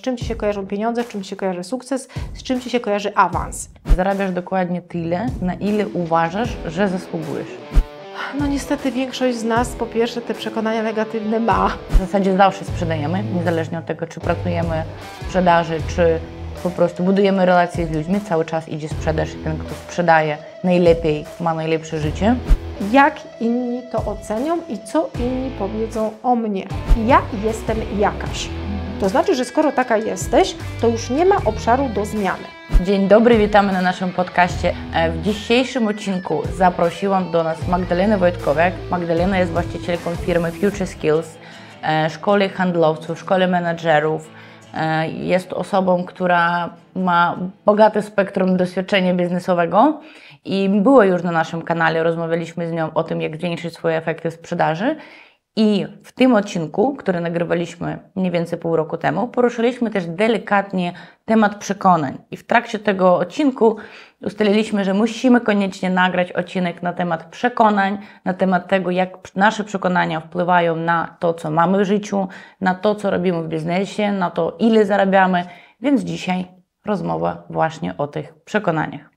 Z czym Ci się kojarzą pieniądze, z czym Ci się kojarzy sukces, z czym Ci się kojarzy awans. Zarabiasz dokładnie tyle, na ile uważasz, że zasługujesz. No niestety większość z nas po pierwsze te przekonania negatywne ma. W zasadzie zawsze sprzedajemy, niezależnie od tego, czy pracujemy w sprzedaży, czy po prostu budujemy relacje z ludźmi, cały czas idzie sprzedaż i ten, kto sprzedaje najlepiej, ma najlepsze życie. Jak inni to ocenią i co inni powiedzą o mnie? Ja jestem jakaś. To znaczy, że skoro taka jesteś, to już nie ma obszaru do zmiany. Dzień dobry, witamy na naszym podcaście. E, w dzisiejszym odcinku zaprosiłam do nas Magdalenę Wojtkowiak. Magdalena jest właścicielką firmy Future Skills, e, szkoły handlowców, szkoły menadżerów. E, jest osobą, która ma bogate spektrum doświadczenia biznesowego i było już na naszym kanale, rozmawialiśmy z nią o tym, jak zwiększyć swoje efekty sprzedaży i w tym odcinku, który nagrywaliśmy mniej więcej pół roku temu, poruszyliśmy też delikatnie temat przekonań. I w trakcie tego odcinku ustaliliśmy, że musimy koniecznie nagrać odcinek na temat przekonań, na temat tego, jak nasze przekonania wpływają na to, co mamy w życiu, na to, co robimy w biznesie, na to, ile zarabiamy. Więc dzisiaj rozmowa właśnie o tych przekonaniach.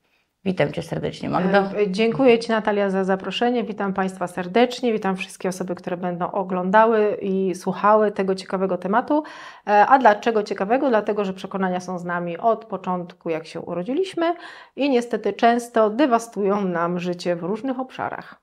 Witam Cię serdecznie, e, Magdo. Dziękuję Ci, Natalia, za zaproszenie. Witam Państwa serdecznie, witam wszystkie osoby, które będą oglądały i słuchały tego ciekawego tematu. E, a dlaczego ciekawego? Dlatego, że przekonania są z nami od początku, jak się urodziliśmy i niestety często dewastują nam życie w różnych obszarach.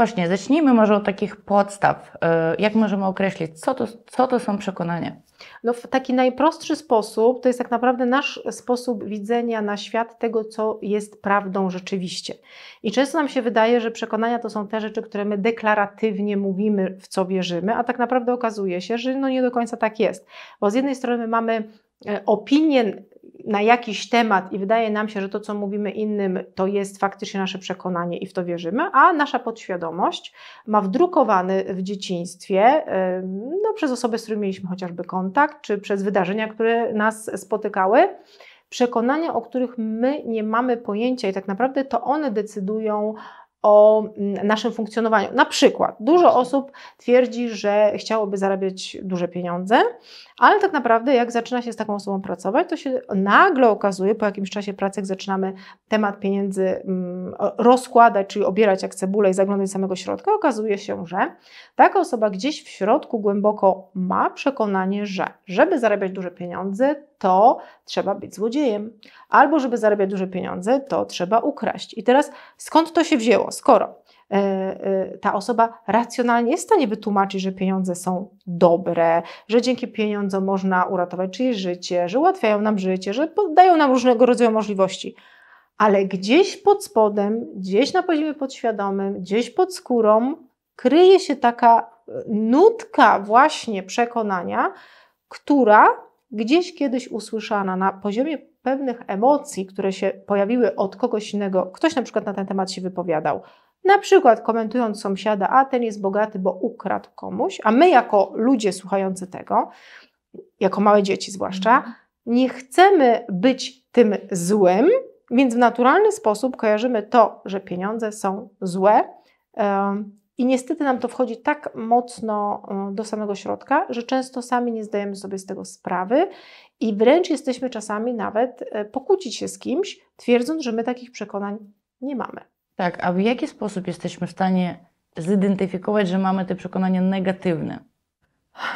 Właśnie, zacznijmy może od takich podstaw. Y, jak możemy określić, co to, co to są przekonania? No w taki najprostszy sposób to jest tak naprawdę nasz sposób widzenia na świat tego, co jest prawdą rzeczywiście. I często nam się wydaje, że przekonania to są te rzeczy, które my deklaratywnie mówimy, w co wierzymy, a tak naprawdę okazuje się, że no nie do końca tak jest. Bo z jednej strony mamy e, opinię na jakiś temat i wydaje nam się, że to, co mówimy innym, to jest faktycznie nasze przekonanie i w to wierzymy, a nasza podświadomość ma wdrukowany w dzieciństwie no, przez osoby, z którymi mieliśmy chociażby kontakt, czy przez wydarzenia, które nas spotykały, przekonania, o których my nie mamy pojęcia i tak naprawdę to one decydują o mm, naszym funkcjonowaniu. Na przykład dużo osób twierdzi, że chciałoby zarabiać duże pieniądze, ale tak naprawdę jak zaczyna się z taką osobą pracować, to się nagle okazuje, po jakimś czasie pracy, jak zaczynamy temat pieniędzy mm, rozkładać, czyli obierać jak cebulę i zaglądać samego środka, okazuje się, że taka osoba gdzieś w środku głęboko ma przekonanie, że żeby zarabiać duże pieniądze, to trzeba być złodziejem. Albo żeby zarabiać duże pieniądze, to trzeba ukraść. I teraz skąd to się wzięło? Skoro e, e, ta osoba racjonalnie jest w stanie wytłumaczyć, że pieniądze są dobre, że dzięki pieniądzom można uratować czyjeś życie, że ułatwiają nam życie, że dają nam różnego rodzaju możliwości. Ale gdzieś pod spodem, gdzieś na poziomie podświadomym, gdzieś pod skórą kryje się taka e, nutka właśnie przekonania, która gdzieś kiedyś usłyszana na poziomie pewnych emocji, które się pojawiły od kogoś innego, ktoś na przykład na ten temat się wypowiadał. Na przykład komentując sąsiada, a ten jest bogaty, bo ukradł komuś, a my jako ludzie słuchający tego, jako małe dzieci zwłaszcza, mhm. nie chcemy być tym złym, więc w naturalny sposób kojarzymy to, że pieniądze są złe i niestety nam to wchodzi tak mocno mm, do samego środka, że często sami nie zdajemy sobie z tego sprawy i wręcz jesteśmy czasami nawet e, pokłócić się z kimś, twierdząc, że my takich przekonań nie mamy. Tak, a w jaki sposób jesteśmy w stanie zidentyfikować, że mamy te przekonania negatywne?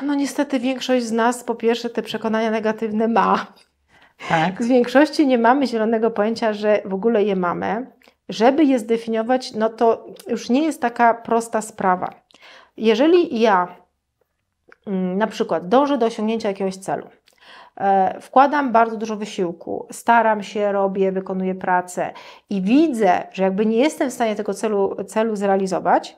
No niestety większość z nas po pierwsze te przekonania negatywne ma. Tak. Z większości nie mamy zielonego pojęcia, że w ogóle je mamy. Żeby je zdefiniować, no to już nie jest taka prosta sprawa. Jeżeli ja mm, na przykład dążę do osiągnięcia jakiegoś celu, e, wkładam bardzo dużo wysiłku, staram się, robię, wykonuję pracę i widzę, że jakby nie jestem w stanie tego celu, celu zrealizować,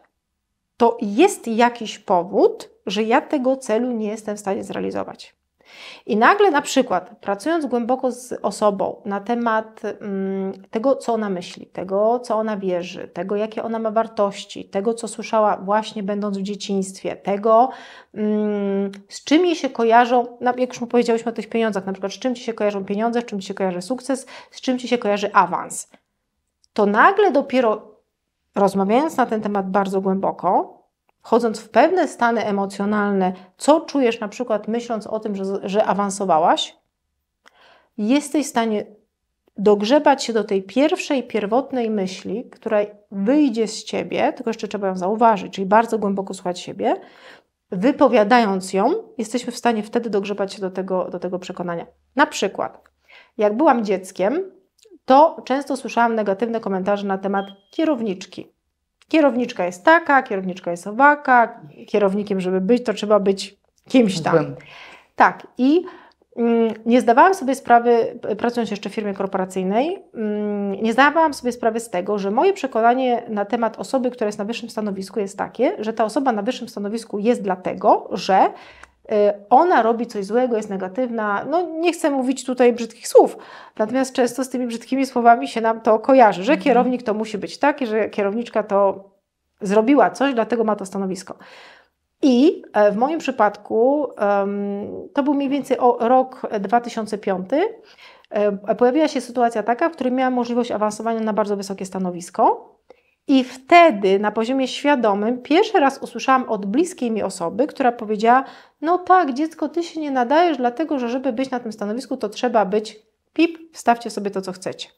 to jest jakiś powód, że ja tego celu nie jestem w stanie zrealizować. I nagle na przykład pracując głęboko z osobą na temat mm, tego, co ona myśli, tego, co ona wierzy, tego, jakie ona ma wartości, tego, co słyszała właśnie będąc w dzieciństwie, tego, mm, z czym jej się kojarzą, jak już mu powiedziałyśmy o tych pieniądzach, na przykład z czym ci się kojarzą pieniądze, z czym ci się kojarzy sukces, z czym ci się kojarzy awans. To nagle dopiero rozmawiając na ten temat bardzo głęboko, wchodząc w pewne stany emocjonalne, co czujesz na przykład myśląc o tym, że, że awansowałaś, jesteś w stanie dogrzebać się do tej pierwszej, pierwotnej myśli, która wyjdzie z ciebie, tylko jeszcze trzeba ją zauważyć, czyli bardzo głęboko słuchać siebie. Wypowiadając ją, jesteśmy w stanie wtedy dogrzebać się do tego, do tego przekonania. Na przykład, jak byłam dzieckiem, to często słyszałam negatywne komentarze na temat kierowniczki. Kierowniczka jest taka, kierowniczka jest owaka, kierownikiem, żeby być, to trzeba być kimś tam. Tak, i mm, nie zdawałam sobie sprawy, pracując jeszcze w firmie korporacyjnej, mm, nie zdawałam sobie sprawy z tego, że moje przekonanie na temat osoby, która jest na wyższym stanowisku, jest takie, że ta osoba na wyższym stanowisku jest dlatego, że Y, ona robi coś złego, jest negatywna. No nie chcę mówić tutaj brzydkich słów, natomiast często z tymi brzydkimi słowami się nam to kojarzy, że mhm. kierownik to musi być taki, że kierowniczka to zrobiła coś, dlatego ma to stanowisko. I e, w moim przypadku to był mniej więcej rok 2005. E, pojawiła się sytuacja taka, w której miałam możliwość awansowania na bardzo wysokie stanowisko. I wtedy na poziomie świadomym pierwszy raz usłyszałam od bliskiej mi osoby, która powiedziała: No tak, dziecko, ty się nie nadajesz, dlatego że żeby być na tym stanowisku, to trzeba być pip, wstawcie sobie to, co chcecie.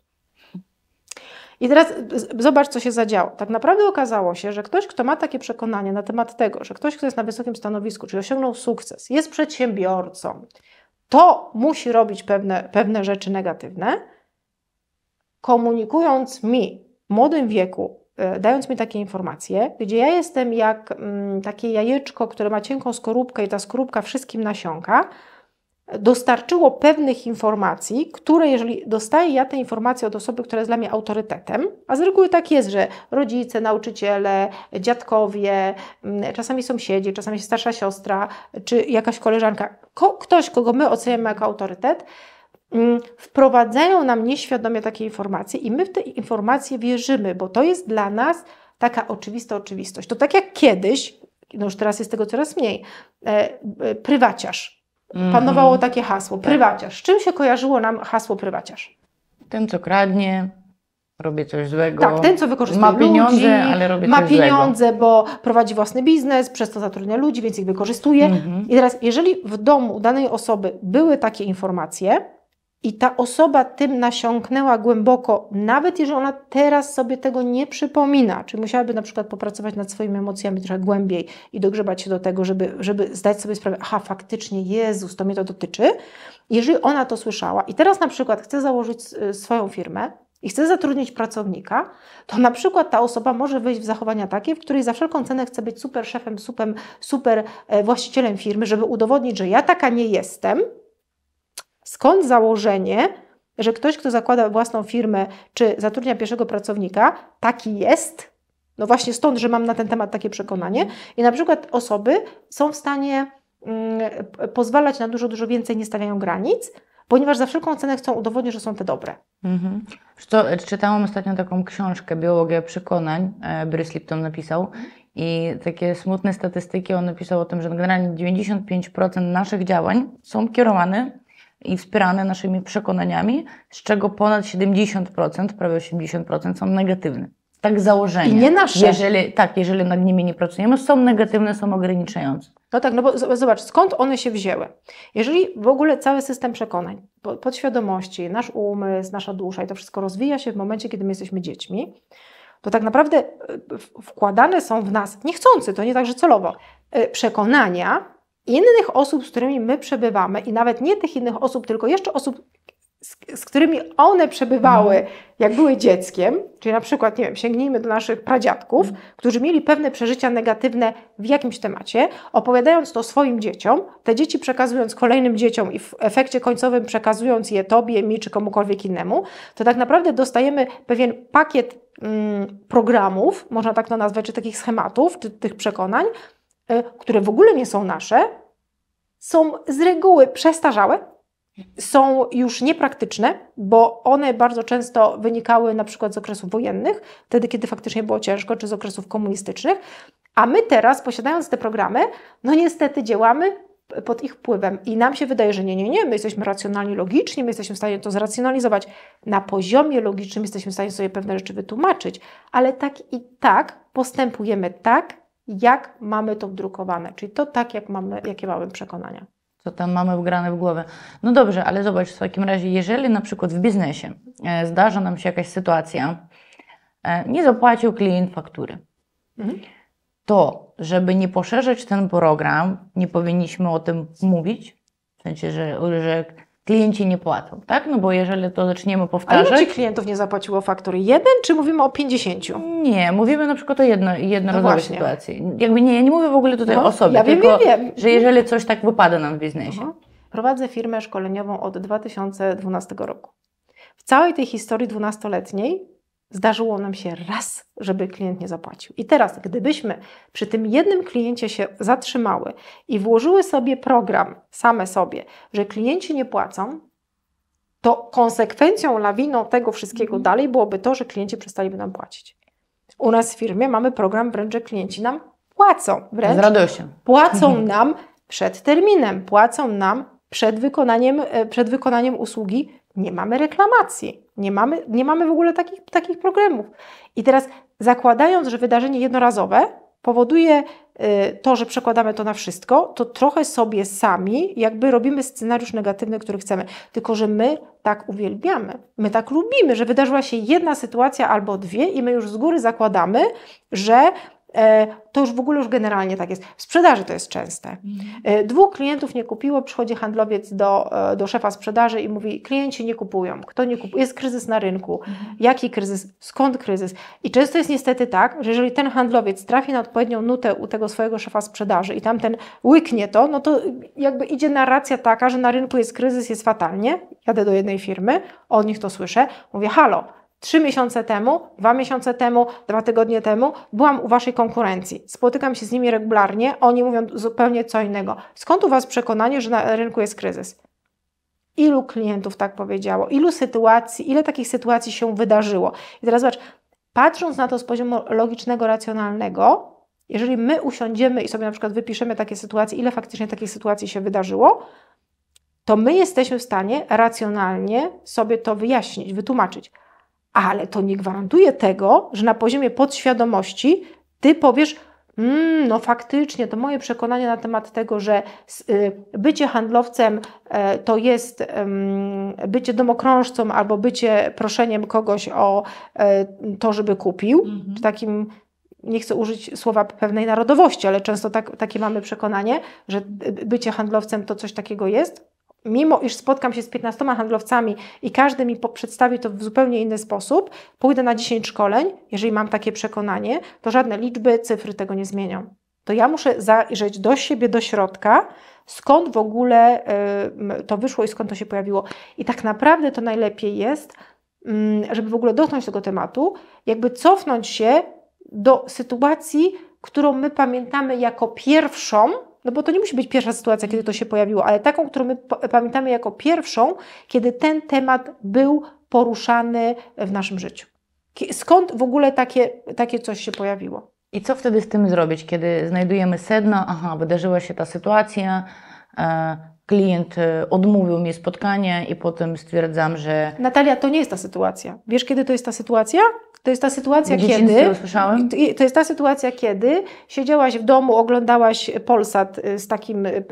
I teraz zobacz, co się zadziało. Tak naprawdę okazało się, że ktoś, kto ma takie przekonanie na temat tego, że ktoś, kto jest na wysokim stanowisku, czyli osiągnął sukces, jest przedsiębiorcą, to musi robić pewne, pewne rzeczy negatywne, komunikując mi w młodym wieku, E, dając mi takie informacje, gdzie ja jestem jak mm, takie jajeczko, które ma cienką skorupkę i ta skorupka wszystkim nasiąka, dostarczyło pewnych informacji, które jeżeli dostaję ja te informacje od osoby, która jest dla mnie autorytetem, a z reguły tak jest, że rodzice, nauczyciele, dziadkowie, mm, czasami sąsiedzi, czasami starsza siostra, czy jakaś koleżanka, ktoś, kogo my oceniamy jako autorytet, Mm, wprowadzają nam nieświadomie takie informacje i my w te informacje wierzymy, bo to jest dla nas taka oczywista oczywistość. To tak jak kiedyś, no już teraz jest tego coraz mniej, e, e, prywaciarz. Mm Panowało takie hasło, tak. prywaciarz. Z czym się kojarzyło nam hasło prywaciarz? Ten, co kradnie, robi coś złego. Tak, ten, co wykorzystuje ma pieniądze, ludzi, ale ma coś pieniądze, złego. bo prowadzi własny biznes, przez to zatrudnia ludzi, więc ich wykorzystuje. Mm -hmm. I teraz, jeżeli w domu danej osoby były takie informacje, i ta osoba tym nasiąknęła głęboko, nawet jeżeli ona teraz sobie tego nie przypomina, czy musiałaby na przykład popracować nad swoimi emocjami trochę głębiej i dogrzebać się do tego, żeby, żeby zdać sobie sprawę, aha, faktycznie Jezus, to mnie to dotyczy. Jeżeli ona to słyszała i teraz na przykład chce założyć y, swoją firmę, i chce zatrudnić pracownika, to na przykład ta osoba może wyjść w zachowania takie, w której za wszelką cenę chce być super szefem, super, super e, właścicielem firmy, żeby udowodnić, że ja taka nie jestem, Skąd założenie, że ktoś, kto zakłada własną firmę czy zatrudnia pierwszego pracownika, taki jest? No właśnie stąd, że mam na ten temat takie przekonanie. I na przykład osoby są w stanie mm, pozwalać na dużo, dużo więcej, nie stawiają granic, ponieważ za wszelką cenę chcą udowodnić, że są te dobre. Mhm. E, czytałam ostatnio taką książkę Biologia przekonań, e, Brys Lipton napisał i takie smutne statystyki on napisał o tym, że generalnie 95% naszych działań są kierowane i wspierane naszymi przekonaniami, z czego ponad 70%, prawie 80% są negatywne. Tak założenie. I nie nasze. Jeżeli, tak, jeżeli nad nimi nie pracujemy, są negatywne, są ograniczające. No tak, no bo zobacz, skąd one się wzięły? Jeżeli w ogóle cały system przekonań, podświadomości, nasz umysł, nasza dusza i to wszystko rozwija się w momencie, kiedy my jesteśmy dziećmi, to tak naprawdę e, wkładane są w nas niechcący, to nie także celowo, e, przekonania, innych osób, z którymi my przebywamy i nawet nie tych innych osób, tylko jeszcze osób, z, z, którymi one przebywały, mhm. jak były dzieckiem, czyli na przykład, nie wiem, sięgnijmy do naszych pradziadków, mhm. którzy mieli pewne przeżycia negatywne w jakimś temacie, opowiadając to swoim dzieciom, te dzieci przekazując kolejnym dzieciom i w efekcie końcowym przekazując je tobie, mi czy komukolwiek innemu, to tak naprawdę dostajemy pewien pakiet mm, programów, można tak to nazwać, czy takich schematów, czy tych przekonań, E, które w ogóle nie są nasze, są z reguły przestarzałe, są już niepraktyczne, bo one bardzo często wynikały na przykład z okresów wojennych, wtedy kiedy faktycznie było ciężko, czy z okresów komunistycznych, a my teraz, posiadając te programy, no niestety działamy pod ich wpływem i nam się wydaje, że nie, nie, nie, my jesteśmy racjonalni, logiczni, my jesteśmy w stanie to zracjonalizować. Na poziomie logicznym jesteśmy w stanie sobie pewne rzeczy wytłumaczyć, ale tak i tak postępujemy tak, jak mamy to drukowane, czyli to tak, jak mamy, jakie mamy przekonania. Co tam mamy wgrane w głowę. No dobrze, ale zobacz, w takim razie, jeżeli na przykład w biznesie e, zdarza nam się jakaś sytuacja, e, nie zapłacił klient faktury, mhm. to żeby nie poszerzyć ten program, nie powinniśmy o tym mówić, w sensie, że, że klienci nie płacą, tak? No bo jeżeli to zaczniemy powtarzać... A ile Ci klientów nie zapłaciło faktury? Jeden, czy mówimy o 50? Nie, mówimy na przykład o jedno, jednorazowej no sytuacji. Jakby nie, ja nie mówię w ogóle tutaj no, o sobie, ja wiem, tylko, wiem. że jeżeli coś tak wypada nam w biznesie. Aha. Mhm. Prowadzę firmę szkoleniową od 2012 roku. W całej tej historii 12-letniej Zdarzyło nam się raz, żeby klient nie zapłacił. I teraz, gdybyśmy przy tym jednym kliencie się zatrzymały i włożyły sobie program same sobie, że klienci nie płacą, to konsekwencją, lawiną tego wszystkiego mhm. dalej byłoby to, że klienci przestaliby nam płacić. U nas w firmie mamy program wręcz, że klienci nam płacą. Wręcz Z radością. Płacą mhm. nam przed terminem, płacą nam przed wykonaniem, e, przed wykonaniem usługi, nie mamy reklamacji. Nie mamy, nie mamy w ogóle takich, takich programów. I teraz zakładając, że wydarzenie jednorazowe powoduje y, to, że przekładamy to na wszystko, to trochę sobie sami jakby robimy scenariusz negatywny, który chcemy. Tylko, że my tak uwielbiamy, my tak lubimy, że wydarzyła się jedna sytuacja albo dwie i my już z góry zakładamy, że E, to już w ogóle już generalnie tak jest. W sprzedaży to jest częste. Mhm. E, dwóch klientów nie kupiło, przychodzi handlowiec do, e, do szefa sprzedaży i mówi: Klienci nie kupują. Kto nie kupuje? Jest kryzys na rynku. Mhm. Jaki kryzys? Skąd kryzys? I często jest niestety tak, że jeżeli ten handlowiec trafi na odpowiednią nutę u tego swojego szefa sprzedaży i tamten łyknie to, no to jakby idzie narracja taka, że na rynku jest kryzys, jest fatalnie. Jadę do jednej firmy, od nich to słyszę, mówię: Halo, Trzy miesiące temu, dwa miesiące temu, dwa tygodnie temu byłam u Waszej konkurencji. Spotykam się z nimi regularnie, oni mówią zupełnie co innego. Skąd u Was przekonanie, że na rynku jest kryzys? Ilu klientów tak powiedziało? Ilu sytuacji, ile takich sytuacji się wydarzyło? I teraz zobacz, patrząc na to z poziomu logicznego, racjonalnego, jeżeli my usiądziemy i sobie na przykład wypiszemy takie sytuacje, ile faktycznie takich sytuacji się wydarzyło, to my jesteśmy w stanie racjonalnie sobie to wyjaśnić, wytłumaczyć ale to nie gwarantuje tego, że na poziomie podświadomości ty powiesz, Mm, no faktycznie, to moje przekonanie na temat tego, że y, bycie handlowcem e, to jest bycie domokrążcą albo bycie proszeniem kogoś o e, to, żeby kupił, mhm. czy takim nie chcę użyć słowa pewnej narodowości, ale często tak, takie mamy przekonanie, że y, bycie handlowcem to coś takiego jest mimo iż spotkam się z 15 handlowcami i każdy mi przedstawi to w zupełnie inny sposób, pójdę na 10 szkoleń, jeżeli mam takie przekonanie, to żadne liczby, cyfry tego nie zmienią. To ja muszę zajrzeć do siebie, do środka, skąd w ogóle y, to wyszło i skąd to się pojawiło. I tak naprawdę to najlepiej jest, y, żeby w ogóle dotknąć tego tematu, jakby cofnąć się do sytuacji, którą my pamiętamy jako pierwszą, no bo to nie musi być pierwsza sytuacja, kiedy to się pojawiło, ale taką, którą my pamiętamy jako pierwszą, kiedy ten temat był poruszany w naszym życiu. Skąd w ogóle takie, takie coś się pojawiło? I co wtedy z tym zrobić, kiedy znajdujemy sedno? Aha, wydarzyła się ta sytuacja, e, klient e, odmówił mi spotkania i potem stwierdzam, że. Natalia, to nie jest ta sytuacja. Wiesz, kiedy to jest ta sytuacja? To jest ta sytuacja, kiedy. To jest ta sytuacja, kiedy siedziałaś w domu, oglądałaś Polsat y, z takim y,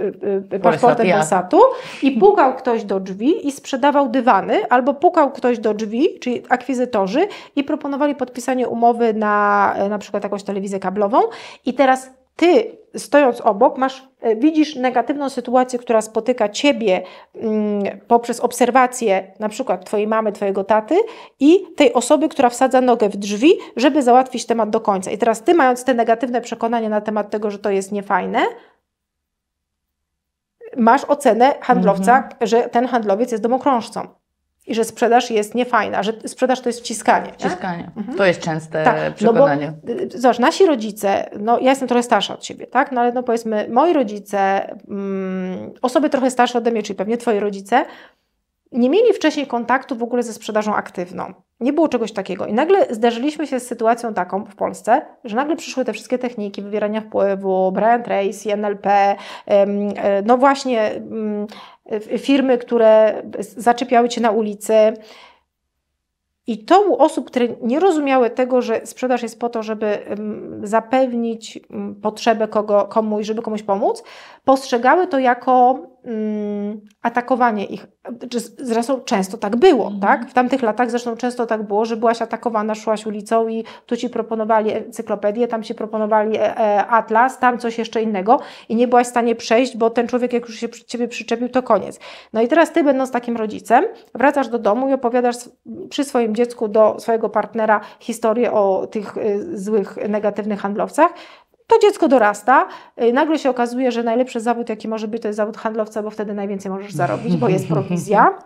y, paszportem Polsatu i pukał ktoś do drzwi i sprzedawał dywany, albo pukał ktoś do drzwi, czyli akwizytorzy, i proponowali podpisanie umowy na na przykład jakąś telewizję kablową. I teraz ty stojąc obok, masz, e, widzisz negatywną sytuację, która spotyka ciebie mm, poprzez obserwację na przykład twojej mamy, twojego taty i tej osoby, która wsadza nogę w drzwi, żeby załatwić temat do końca. I teraz ty, mając te negatywne przekonania na temat tego, że to jest niefajne, masz ocenę handlowca, mhm. że ten handlowiec jest domokrążcą i że sprzedaż jest niefajna, że sprzedaż to jest wciskanie. Wciskanie. Mhm. To jest częste tak, przekonanie. No bo, y, zobacz, nasi rodzice, no ja jestem trochę starsza od Ciebie, tak? No ale no powiedzmy, moi rodzice, mm, osoby trochę starsze ode mnie, czyli pewnie Twoi rodzice, nie mieli wcześniej kontaktu w ogóle ze sprzedażą aktywną. Nie było czegoś takiego. I nagle zderzyliśmy się z sytuacją taką w Polsce, że nagle przyszły te wszystkie techniki wywierania wpływu, Brian Tracy, NLP, e, no właśnie mm, e, firmy, które zaczepiały Cię na ulicy. I to u osób, które nie rozumiały tego, że sprzedaż jest po to, żeby zapewnić mm, potrzebę kogo, komuś, żeby komuś pomóc, postrzegały to jako mm, atakowanie ich. Zresztą często tak było, mhm. tak? W tamtych latach zresztą często tak było, że byłaś atakowana, szłaś ulicą i tu ci proponowali encyklopedię, tam ci proponowali e, e, atlas, tam coś jeszcze innego i nie byłaś w stanie przejść, bo ten człowiek jak już się przy ciebie przyczepił, to koniec. No i teraz ty będąc takim rodzicem, wracasz do domu i opowiadasz przy swoim dziecku do swojego partnera historię o tych y, złych, negatywnych handlowcach, to dziecko dorasta, y, nagle się okazuje, że najlepszy zawód, jaki może być, to jest zawód handlowca, bo wtedy najwięcej możesz zarobić, bo jest prowizja.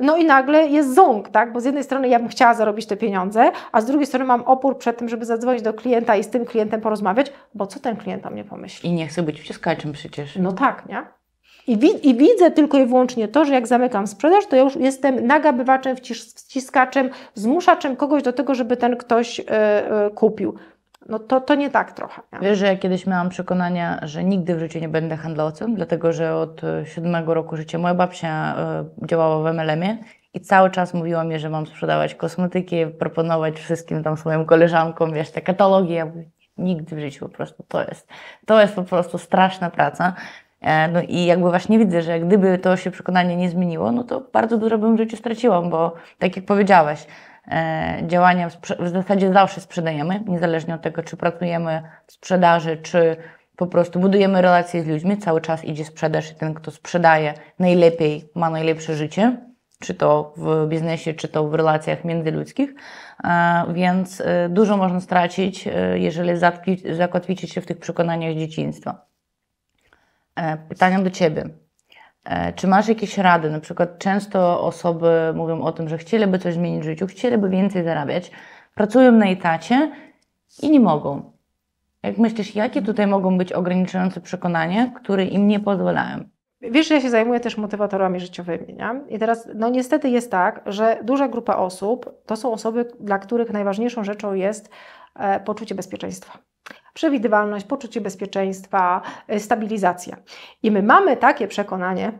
No i nagle jest ząg, tak? Bo z jednej strony ja bym chciała zarobić te pieniądze, a z drugiej strony mam opór przed tym, żeby zadzwonić do klienta i z tym klientem porozmawiać, bo co ten klient o mnie pomyśli? I nie chcę być wciskaczem przecież. No tak, nie? I, wi I, widzę tylko i wyłącznie to, że jak zamykam sprzedaż, to ja już jestem nagabywaczem, wciskaczem, zmuszaczem kogoś do tego, żeby ten ktoś yy, yy, kupił no to, to nie tak trochę. Nie? Wiesz, że ja kiedyś miałam przekonanie, że nigdy w życiu nie będę handlowcem, dlatego że od e, siódmego roku życia moja babcia e, działała w MLM-ie i cały czas mówiła mi, że mam sprzedawać kosmetyki, proponować wszystkim tam swoim koleżankom, wiesz, te katalogi. Ja mówię, nigdy w życiu po prostu to jest. To jest po prostu straszna praca. E, no i jakby właśnie widzę, że gdyby to się przekonanie nie zmieniło, no to bardzo dużo bym w życiu straciłam, bo tak jak powiedziałaś, E, działania w zasadzie zawsze sprzedajemy, niezależnie od tego, czy pracujemy w sprzedaży, czy po prostu budujemy relacje z ludźmi, cały czas idzie sprzedaż i ten, kto sprzedaje najlepiej, ma najlepsze życie, czy to w biznesie, czy to w relacjach międzyludzkich, e, więc e, dużo można stracić, jeżeli zakotwicie się w tych przekonaniach dzieciństwa. Pytania do Ciebie. E, czy masz jakieś rady? Na przykład często osoby mówią o tym, że chcieliby coś zmienić w życiu, chcieliby więcej zarabiać, pracują na etacie i nie mogą. Jak myślisz, jakie tutaj mogą być ograniczające przekonania, które im nie pozwalają? Wiesz, że ja się zajmuję też motywatorami życiowymi, nie? I teraz, no niestety jest tak, że duża grupa osób to są osoby, dla których najważniejszą rzeczą jest e, poczucie bezpieczeństwa przewidywalność, poczucie bezpieczeństwa, y, stabilizacja. I my mamy takie przekonanie,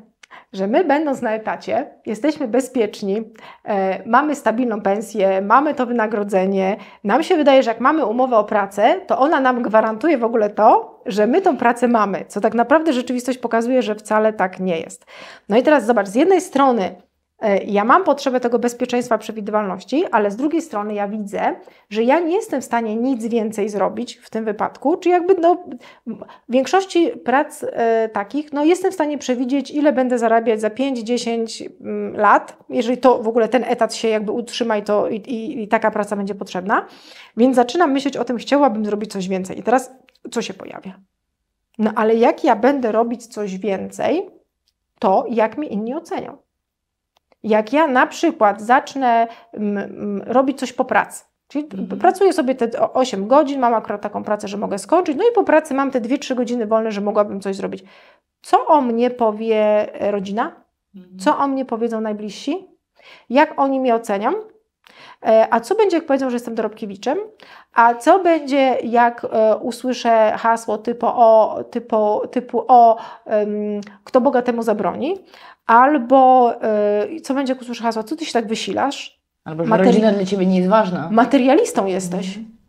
że my będąc na etacie jesteśmy bezpieczni, e, mamy stabilną pensję, mamy to wynagrodzenie. Nam się wydaje, że jak mamy umowę o pracę, to ona nam gwarantuje w ogóle to, że my tą pracę mamy, co tak naprawdę rzeczywistość pokazuje, że wcale tak nie jest. No i teraz zobacz, z jednej strony E, ja mam potrzebę tego bezpieczeństwa, przewidywalności, ale z drugiej strony ja widzę, że ja nie jestem w stanie nic więcej zrobić w tym wypadku, czy jakby no, w większości prac e, takich no, jestem w stanie przewidzieć, ile będę zarabiać za 5-10 lat, jeżeli to w ogóle ten etat się jakby utrzyma i, to, i, i, i taka praca będzie potrzebna. Więc zaczynam myśleć o tym, chciałabym zrobić coś więcej. I teraz co się pojawia? No ale jak ja będę robić coś więcej, to jak mnie inni ocenią? jak ja na przykład zacznę mm, mm, robić coś po pracy, Czyli mhm. pracuję sobie te 8 godzin, mam akurat taką pracę, że mogę skończyć, no i po pracy mam te 2-3 godziny wolne, że mogłabym coś zrobić. Co o mnie powie e, rodzina? Mhm. Co o mnie powiedzą najbliżsi? Jak oni mnie ocenią? E, a co będzie, jak powiedzą, że jestem dorobkiewiczem? A co będzie, jak e, usłyszę hasło typu o, typu, typu o kto Boga temu zabroni? Albo e, co będzie, jak usłyszę hasło, co ty się tak wysilasz? Albo że Materi- rodzina dla ciebie nie jest ważna. Materialistą jesteś. Mhm.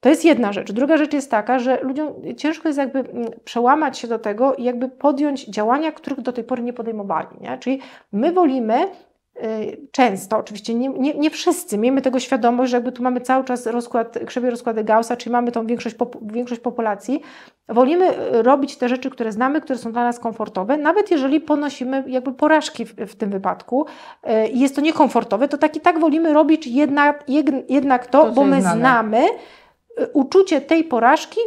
To jest jedna rzecz. Druga rzecz jest taka, że ludziom ciężko jest jakby mm, przełamać się do tego i jakby podjąć działania, których do tej pory nie podejmowali. Nie? Czyli my wolimy Y, często, oczywiście nie, nie, nie, wszyscy, miejmy tego świadomość, że jakby tu mamy cały czas rozkład, krzywej rozkłady Gaussa, czyli mamy tą większość, większość populacji, wolimy y, robić te rzeczy, które znamy, które są dla nas komfortowe, nawet jeżeli ponosimy jakby porażki w, w tym wypadku y, i jest to niekomfortowe, to tak i tak wolimy robić jednak, jednak to, to bo my znamy. znamy uczucie tej porażki,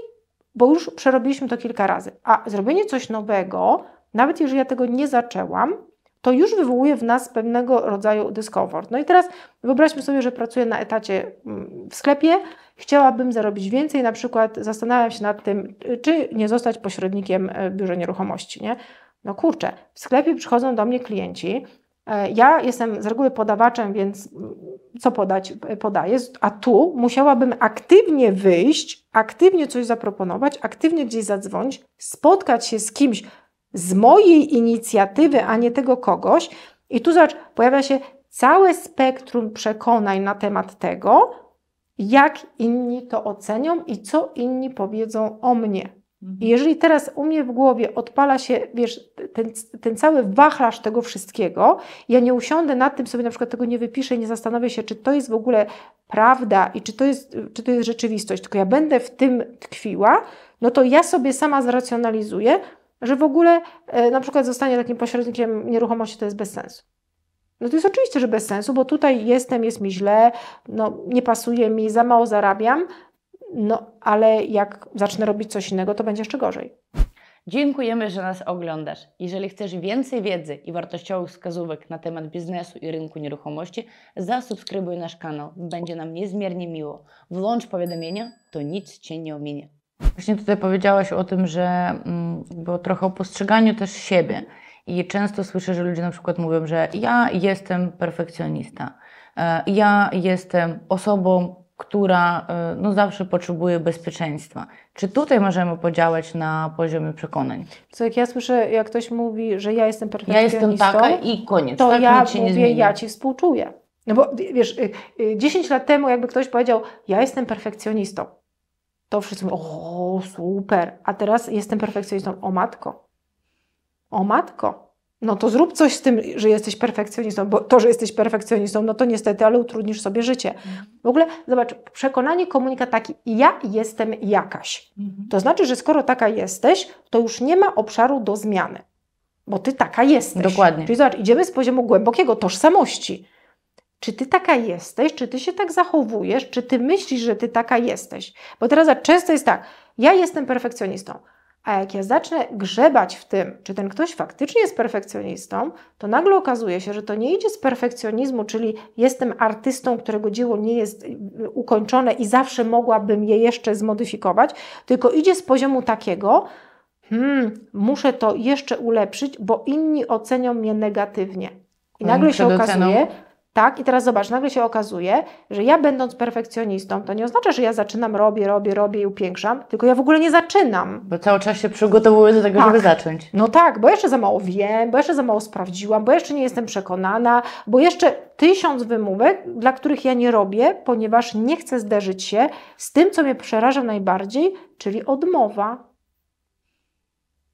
bo już przerobiliśmy to kilka razy. A zrobienie coś nowego, nawet jeżeli ja tego nie zaczęłam, to już wywołuje w nas pewnego rodzaju dyskomfort. No i teraz wyobraźmy sobie, że pracuję na etacie mm, w sklepie, chciałabym zarobić więcej, na przykład zastanawiam się nad tym, czy nie zostać pośrednikiem w e, biurze nieruchomości, nie? No kurczę, w sklepie przychodzą do mnie klienci, e, ja jestem z reguły podawaczem, więc mm, co podać, e, podaję, a tu musiałabym aktywnie wyjść, aktywnie coś zaproponować, aktywnie gdzieś zadzwonić, spotkać się z kimś, z mojej inicjatywy, a nie tego kogoś. I tu zobacz, pojawia się całe spektrum przekonań na temat tego, jak inni to ocenią i co inni powiedzą o mnie. Mhm. I jeżeli teraz u mnie w głowie odpala się, wiesz, ten, ten cały wachlarz tego wszystkiego, ja nie usiądę nad tym, sobie na przykład tego nie wypiszę, nie zastanowię się, czy to jest w ogóle prawda i czy to jest, czy to jest rzeczywistość, tylko ja będę w tym tkwiła, no to ja sobie sama zracjonalizuję, że w ogóle e, na przykład zostanie takim pośrednikiem nieruchomości to jest bez sensu. No to jest oczywiście, że bez sensu, bo tutaj jestem, jest mi źle, no nie pasuje mi, za mało zarabiam, no ale jak zacznę robić coś innego, to będzie jeszcze gorzej. Dziękujemy, że nas oglądasz. Jeżeli chcesz więcej wiedzy i wartościowych wskazówek na temat biznesu i rynku nieruchomości, zasubskrybuj nasz kanał. Będzie nam niezmiernie miło. Włącz powiadomienia, to nic Cię nie ominie. Właśnie tutaj powiedziałaś o tym, że mm, bo trochę o postrzeganiu też siebie. I często słyszę, że ludzie na przykład mówią, że ja jestem perfekcjonista. E, ja jestem osobą, która e, no, zawsze potrzebuje bezpieczeństwa. Czy tutaj możemy podziałać na poziomie przekonań? Co jak ja słyszę, jak ktoś mówi, że ja jestem perfekcjonistą, ja jestem taka i koniec. To tak ja mówię, ja ci współczuję. No bo wiesz, 10 y, y, lat temu jakby ktoś powiedział, ja jestem perfekcjonistą, to wszyscy mówią, o super, a teraz jestem perfekcjonistą, o matko, o matko. No to zrób coś z tym, że jesteś perfekcjonistą, bo to, że jesteś perfekcjonistą, no to niestety, ale utrudnisz sobie życie. W ogóle, zobacz, przekonanie, komunika taki, ja jestem jakaś. Mhm. To znaczy, że skoro taka jesteś, to już nie ma obszaru do zmiany, bo ty taka jesteś. Dokładnie. Czyli zobacz, idziemy z poziomu głębokiego tożsamości czy ty taka jesteś, czy ty się tak zachowujesz, czy ty myślisz, że ty taka jesteś. Bo teraz często jest tak, ja jestem perfekcjonistą, a jak ja zacznę grzebać w tym, czy ten ktoś faktycznie jest perfekcjonistą, to nagle okazuje się, że to nie idzie z perfekcjonizmu, czyli jestem artystą, którego dzieło nie jest y, y, ukończone i zawsze mogłabym je jeszcze zmodyfikować, tylko idzie z poziomu takiego, hmm, muszę to jeszcze ulepszyć, bo inni ocenią mnie negatywnie. I mm, nagle się okazuje, tak, i teraz zobacz, nagle się okazuje, że ja będąc perfekcjonistą, to nie oznacza, że ja zaczynam, robię, robię, robię i upiększam, tylko ja w ogóle nie zaczynam. Bo cały czas się przygotowuję do tego, tak. żeby zacząć. No tak, bo jeszcze za mało wiem, bo jeszcze za mało sprawdziłam, bo jeszcze nie jestem przekonana, bo jeszcze tysiąc wymówek, dla których ja nie robię, ponieważ nie chcę zderzyć się z tym, co mnie przeraża najbardziej, czyli odmowa.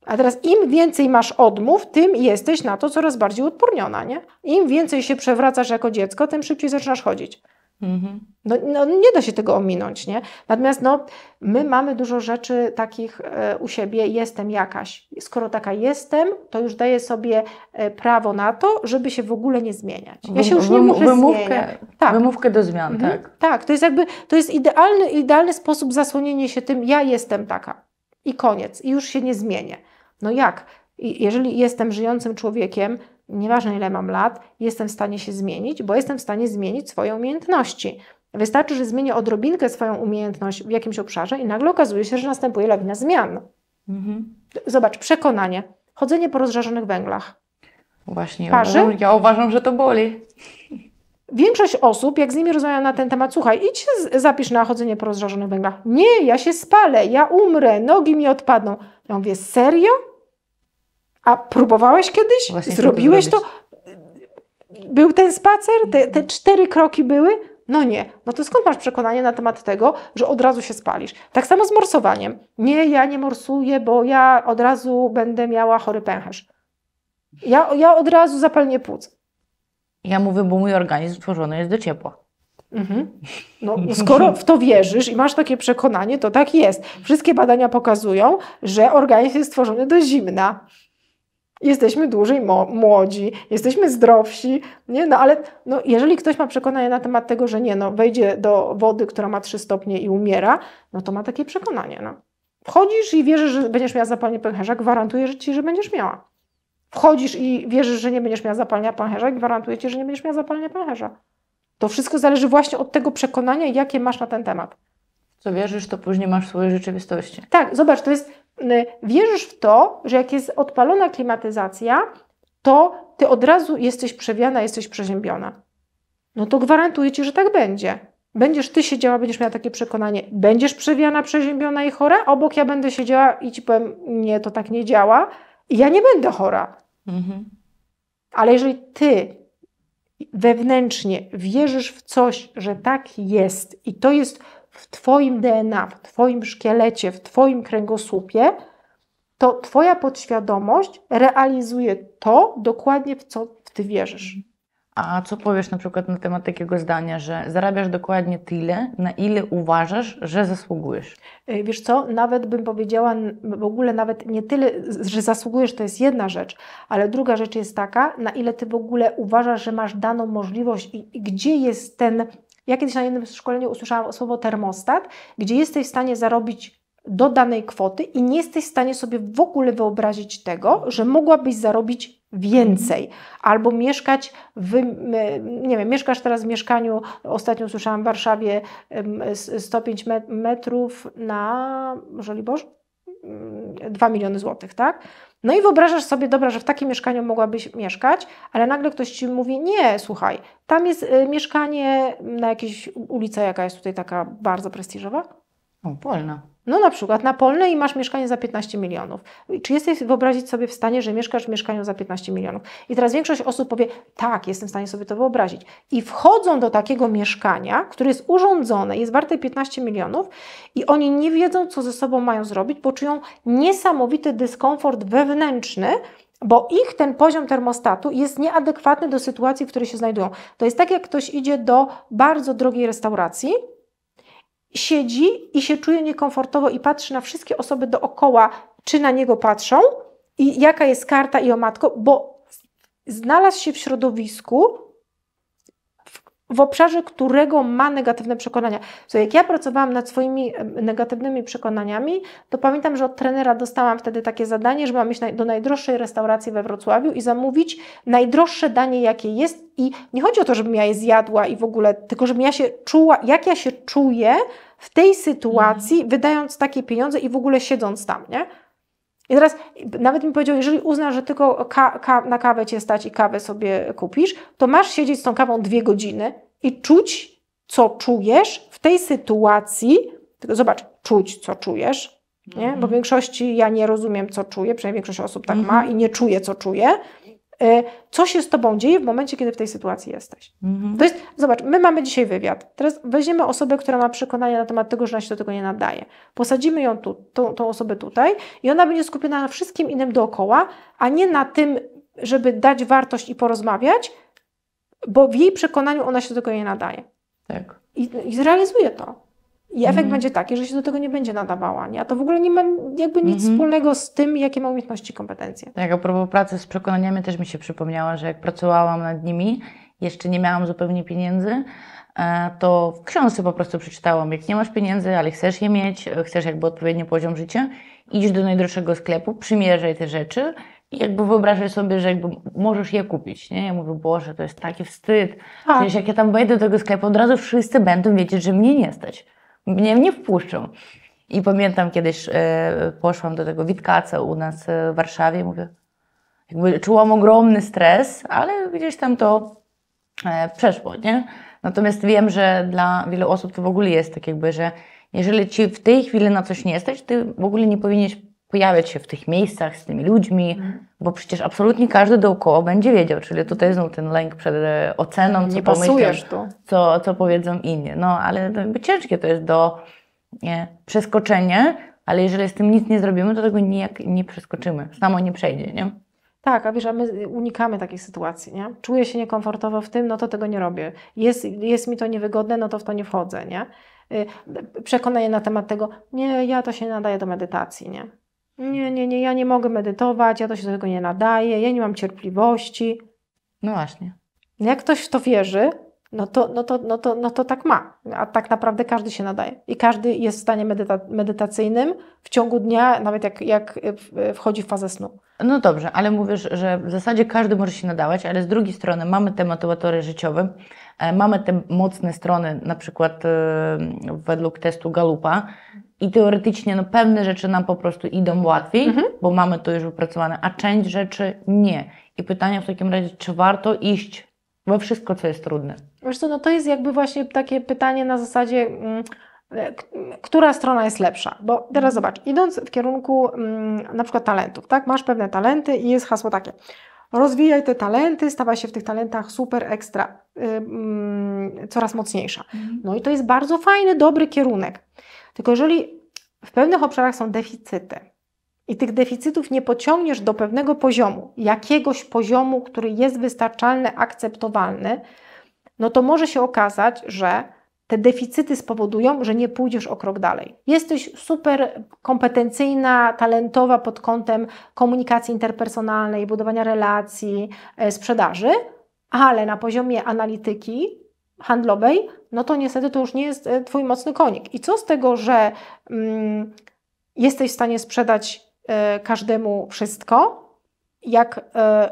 A teraz im więcej masz odmów, tym jesteś na to coraz bardziej odporniona, nie? Im więcej się przewracasz jako dziecko, tym szybciej zaczynasz chodzić. Mhm. No, no, nie da się tego ominąć, nie? Natomiast no, my mamy dużo rzeczy takich e, u siebie, jestem jakaś. Skoro taka jestem, to już daję sobie e, prawo na to, żeby się w ogóle nie zmieniać. Ja się już nie muszę wymówkę, zmieniać. Tak. Wymówkę do zmian, mhm. tak? Tak, to jest jakby, to jest idealny, idealny sposób zasłonięcia się tym, ja jestem taka. I koniec. I już się nie zmienię. No jak? Jeżeli jestem żyjącym człowiekiem, nieważne ile mam lat, jestem w stanie się zmienić, bo jestem w stanie zmienić swoje umiejętności. Wystarczy, że zmienię odrobinkę swoją umiejętność w jakimś obszarze i nagle okazuje się, że następuje lawina zmian. Mhm. Zobacz, przekonanie. Chodzenie po rozżarzonych węglach. Właśnie, Parzy? ja uważam, że to boli. Większość osób, jak z nimi rozmawiam na ten temat, słuchaj, idź się zapisz na chodzenie po rozżarzonych węglach. Nie, ja się spalę, ja umrę, nogi mi odpadną. Ja mówię, serio? A próbowałeś kiedyś? Właśnie Zrobiłeś to? Był ten spacer? Te, te cztery kroki były? No nie. No to skąd masz przekonanie na temat tego, że od razu się spalisz? Tak samo z morsowaniem. Nie, ja nie morsuję, bo ja od razu będę miała chory pęcherz. Ja, ja od razu zapalnię płuc. Ja mówię, bo mój organizm stworzony jest do ciepła. Mhm. No, skoro w to wierzysz i masz takie przekonanie, to tak jest. Wszystkie badania pokazują, że organizm jest stworzony do zimna jesteśmy dłużej młodzi, jesteśmy zdrowsi, nie? No ale no, jeżeli ktoś ma przekonanie na temat tego, że nie, no wejdzie do wody, która ma 3 stopnie i umiera, no to ma takie przekonanie, no. Wchodzisz i wierzysz, że będziesz miała zapalenie pęcherza, gwarantuję ci, że będziesz miała. Wchodzisz i wierzysz, że nie będziesz miała zapalenia pęcherza, gwarantuję ci, że nie będziesz miała zapalenia pęcherza. To wszystko zależy właśnie od tego przekonania, jakie masz na ten temat. Co wierzysz, to później masz w swojej rzeczywistości. Tak, zobacz, to jest wierzysz w to, że jak jest odpalona klimatyzacja, to ty od razu jesteś przewiana, jesteś przeziębiona. No to gwarantuję ci, że tak będzie. Będziesz ty siedziała, będziesz miała takie przekonanie, będziesz przewiana, przeziębiona i chora, obok ja będę siedziała i ci powiem, nie, to tak nie działa, i ja nie będę chora. Mhm. Ale jeżeli ty wewnętrznie wierzysz w coś, że tak jest i to jest w Twoim DNA, w Twoim szkielecie, w Twoim kręgosłupie, to Twoja podświadomość realizuje to dokładnie, w co w Ty wierzysz. A co powiesz na przykład na temat takiego zdania, że zarabiasz dokładnie tyle, na ile uważasz, że zasługujesz? E, wiesz co, nawet bym powiedziała, w ogóle nawet nie tyle, że zasługujesz, to jest jedna rzecz, ale druga rzecz jest taka, na ile ty w ogóle uważasz, że masz daną możliwość i, i gdzie jest ten ja kiedyś na jednym szkoleniu usłyszałam słowo termostat, gdzie jesteś w stanie zarobić do danej kwoty i nie jesteś w stanie sobie w ogóle wyobrazić tego, że mogłabyś zarobić więcej albo mieszkać w, nie wiem, mieszkasz teraz w mieszkaniu, ostatnio słyszałam w Warszawie 105 metrów na Żoliborz, 2 mm, miliony złotych, tak? No i wyobrażasz sobie, dobra, że w takim mieszkaniu mogłabyś mieszkać, ale nagle ktoś ci mówi, nie, słuchaj, tam jest y, mieszkanie na jakiejś ulicy, jaka jest tutaj taka bardzo prestiżowa? O, Polna. No na przykład na Polnej i masz mieszkanie za 15 milionów. Czy jesteś wyobrazić sobie w stanie, że mieszkasz w mieszkaniu za 15 milionów? I teraz większość osób powie, tak, jestem w stanie sobie to wyobrazić. I wchodzą do takiego mieszkania, które jest urządzone, jest warte 15 milionów i oni nie wiedzą, co ze sobą mają zrobić, bo czują niesamowity dyskomfort wewnętrzny, bo ich ten poziom termostatu jest nieadekwatny do sytuacji, w której się znajdują. To jest tak, jak ktoś idzie do bardzo drogiej restauracji, siedzi i się czuje niekomfortowo i patrzy na wszystkie osoby dookoła, czy na niego patrzą i jaka jest karta i o matko, bo znalazł się w środowisku, w obszarze którego ma negatywne przekonania. So, jak ja pracowałam nad swoimi negatywnymi przekonaniami, to pamiętam, że od trenera dostałam wtedy takie zadanie, że mam iść do najdroższej restauracji we Wrocławiu i zamówić najdroższe danie, jakie jest. I nie chodzi o to, żebym ja je zjadła i w ogóle, tylko żebym ja się czuła, jak ja się czuję w tej sytuacji, mhm. wydając takie pieniądze i w ogóle siedząc tam, nie? I teraz nawet mi powiedział, jeżeli uznasz, że tylko ka ka na kawę cię stać i kawę sobie kupisz, to masz siedzieć z tą kawą dwie godziny i czuć, co czujesz w tej sytuacji. Tylko zobacz, czuć, co czujesz, nie? Bo w mhm. większości ja nie rozumiem, co czuję, przynajmniej większość osób tak ma mhm. i nie czuję, co czuję. E, co się z tobą dzieje w momencie, kiedy w tej sytuacji jesteś. Mhm. To jest, zobacz, my mamy dzisiaj wywiad. Teraz weźmiemy osobę, która ma przekonanie na temat tego, że ona się do tego nie nadaje. Posadzimy ją tu, tą, tą osobę tutaj i ona będzie skupiona na wszystkim innym dookoła, a nie na tym, żeby dać wartość i porozmawiać, bo w jej przekonaniu ona się do tego nie nadaje. Tak. I, i zrealizuje to. I efekt mm. będzie taki, że się do tego nie będzie nadawała. Nie? A to w ogóle nie ma jakby nic mm -hmm. wspólnego z tym, jakie ma umiejętności i kompetencje. Tak, a propos pracy z przekonaniami też mi się przypomniała, że jak pracowałam nad nimi, jeszcze nie miałam zupełnie pieniędzy, e, to w książce po prostu przeczytałam, jak nie masz pieniędzy, ale chcesz je mieć, e, chcesz jakby odpowiedni poziom życia, idź do najdroższego sklepu, przymierzaj te rzeczy i jakby wyobrażaj sobie, że jakby możesz je kupić, nie? Ja mówię, Boże, to jest taki wstyd, A. Tak. przecież jak ja tam wejdę do tego sklepu, od razu wszyscy będą wiedzieć, że mnie nie stać mnie nie wpuszczą. I pamiętam kiedyś e, poszłam do tego Witkaca u nas e, w Warszawie, mówię, jakby czułam ogromny stres, ale gdzieś tam to e, przeszło, nie? Natomiast wiem, że dla wielu osób to w ogóle jest tak jakby, że jeżeli ci w tej chwili na coś nie jesteś, ty w ogóle nie powinieneś pojawiać się w tych miejscach z tymi ludźmi, mhm. bo przecież absolutnie każdy dookoła będzie wiedział, czyli tutaj znów ten lęk przed e, oceną, co nie Co, co powiedzą inni. No, ale to jakby ciężkie to jest do nie, przeskoczenia, ale jeżeli z tym nic nie zrobimy, to tego nijak nie przeskoczymy, samo nie przejdzie, nie? Tak, a wiesz, a my unikamy takich sytuacji, nie? Czuję się niekomfortowo w tym, no to tego nie robię. Jest, jest mi to niewygodne, no to w to nie wchodzę, nie? Y, przekonanie na temat tego, nie, ja to się nadaję do medytacji, nie? Nie, nie, nie, ja nie mogę medytować, ja to się do tego nie nadaję, ja nie mam cierpliwości. No właśnie. Jak ktoś w to wierzy, no to, no to, no to, no to tak ma. A tak naprawdę każdy się nadaje. I każdy jest w stanie medyta medytacyjnym w ciągu dnia, nawet jak, jak wchodzi w fazę snu. No dobrze, ale mówisz, że w zasadzie każdy może się nadawać, ale z drugiej strony mamy te motywatory życiowe, e, mamy te mocne strony, na przykład e, według testu Galupa, i teoretycznie no, pewne rzeczy nam po prostu idą łatwiej, mhm. bo mamy to już wypracowane, a część rzeczy nie. I pytanie w takim razie, czy warto iść we wszystko, co jest trudne? Wiesz co, no to jest jakby właśnie takie pytanie na zasadzie, mm, która strona jest lepsza? Bo teraz mhm. zobacz, idąc w kierunku mm, na przykład talentów, tak? Masz pewne talenty i jest hasło takie rozwijaj te talenty, stawaj się w tych talentach super ekstra, y, mm, coraz mocniejsza. Mhm. No i to jest bardzo fajny, dobry kierunek. Tylko jeżeli w pewnych obszarach są deficyty i tych deficytów nie pociągniesz do pewnego poziomu, jakiegoś poziomu, który jest wystarczalny, akceptowalny, no to może się okazać, że te deficyty spowodują, że nie pójdziesz o krok dalej. Jesteś super kompetencyjna, talentowa pod kątem komunikacji interpersonalnej, budowania relacji, e, sprzedaży, ale na poziomie analityki handlowej no to niestety to już nie jest e, Twój mocny konik. I co z tego, że mm, jesteś w stanie sprzedać y, każdemu wszystko, jak y,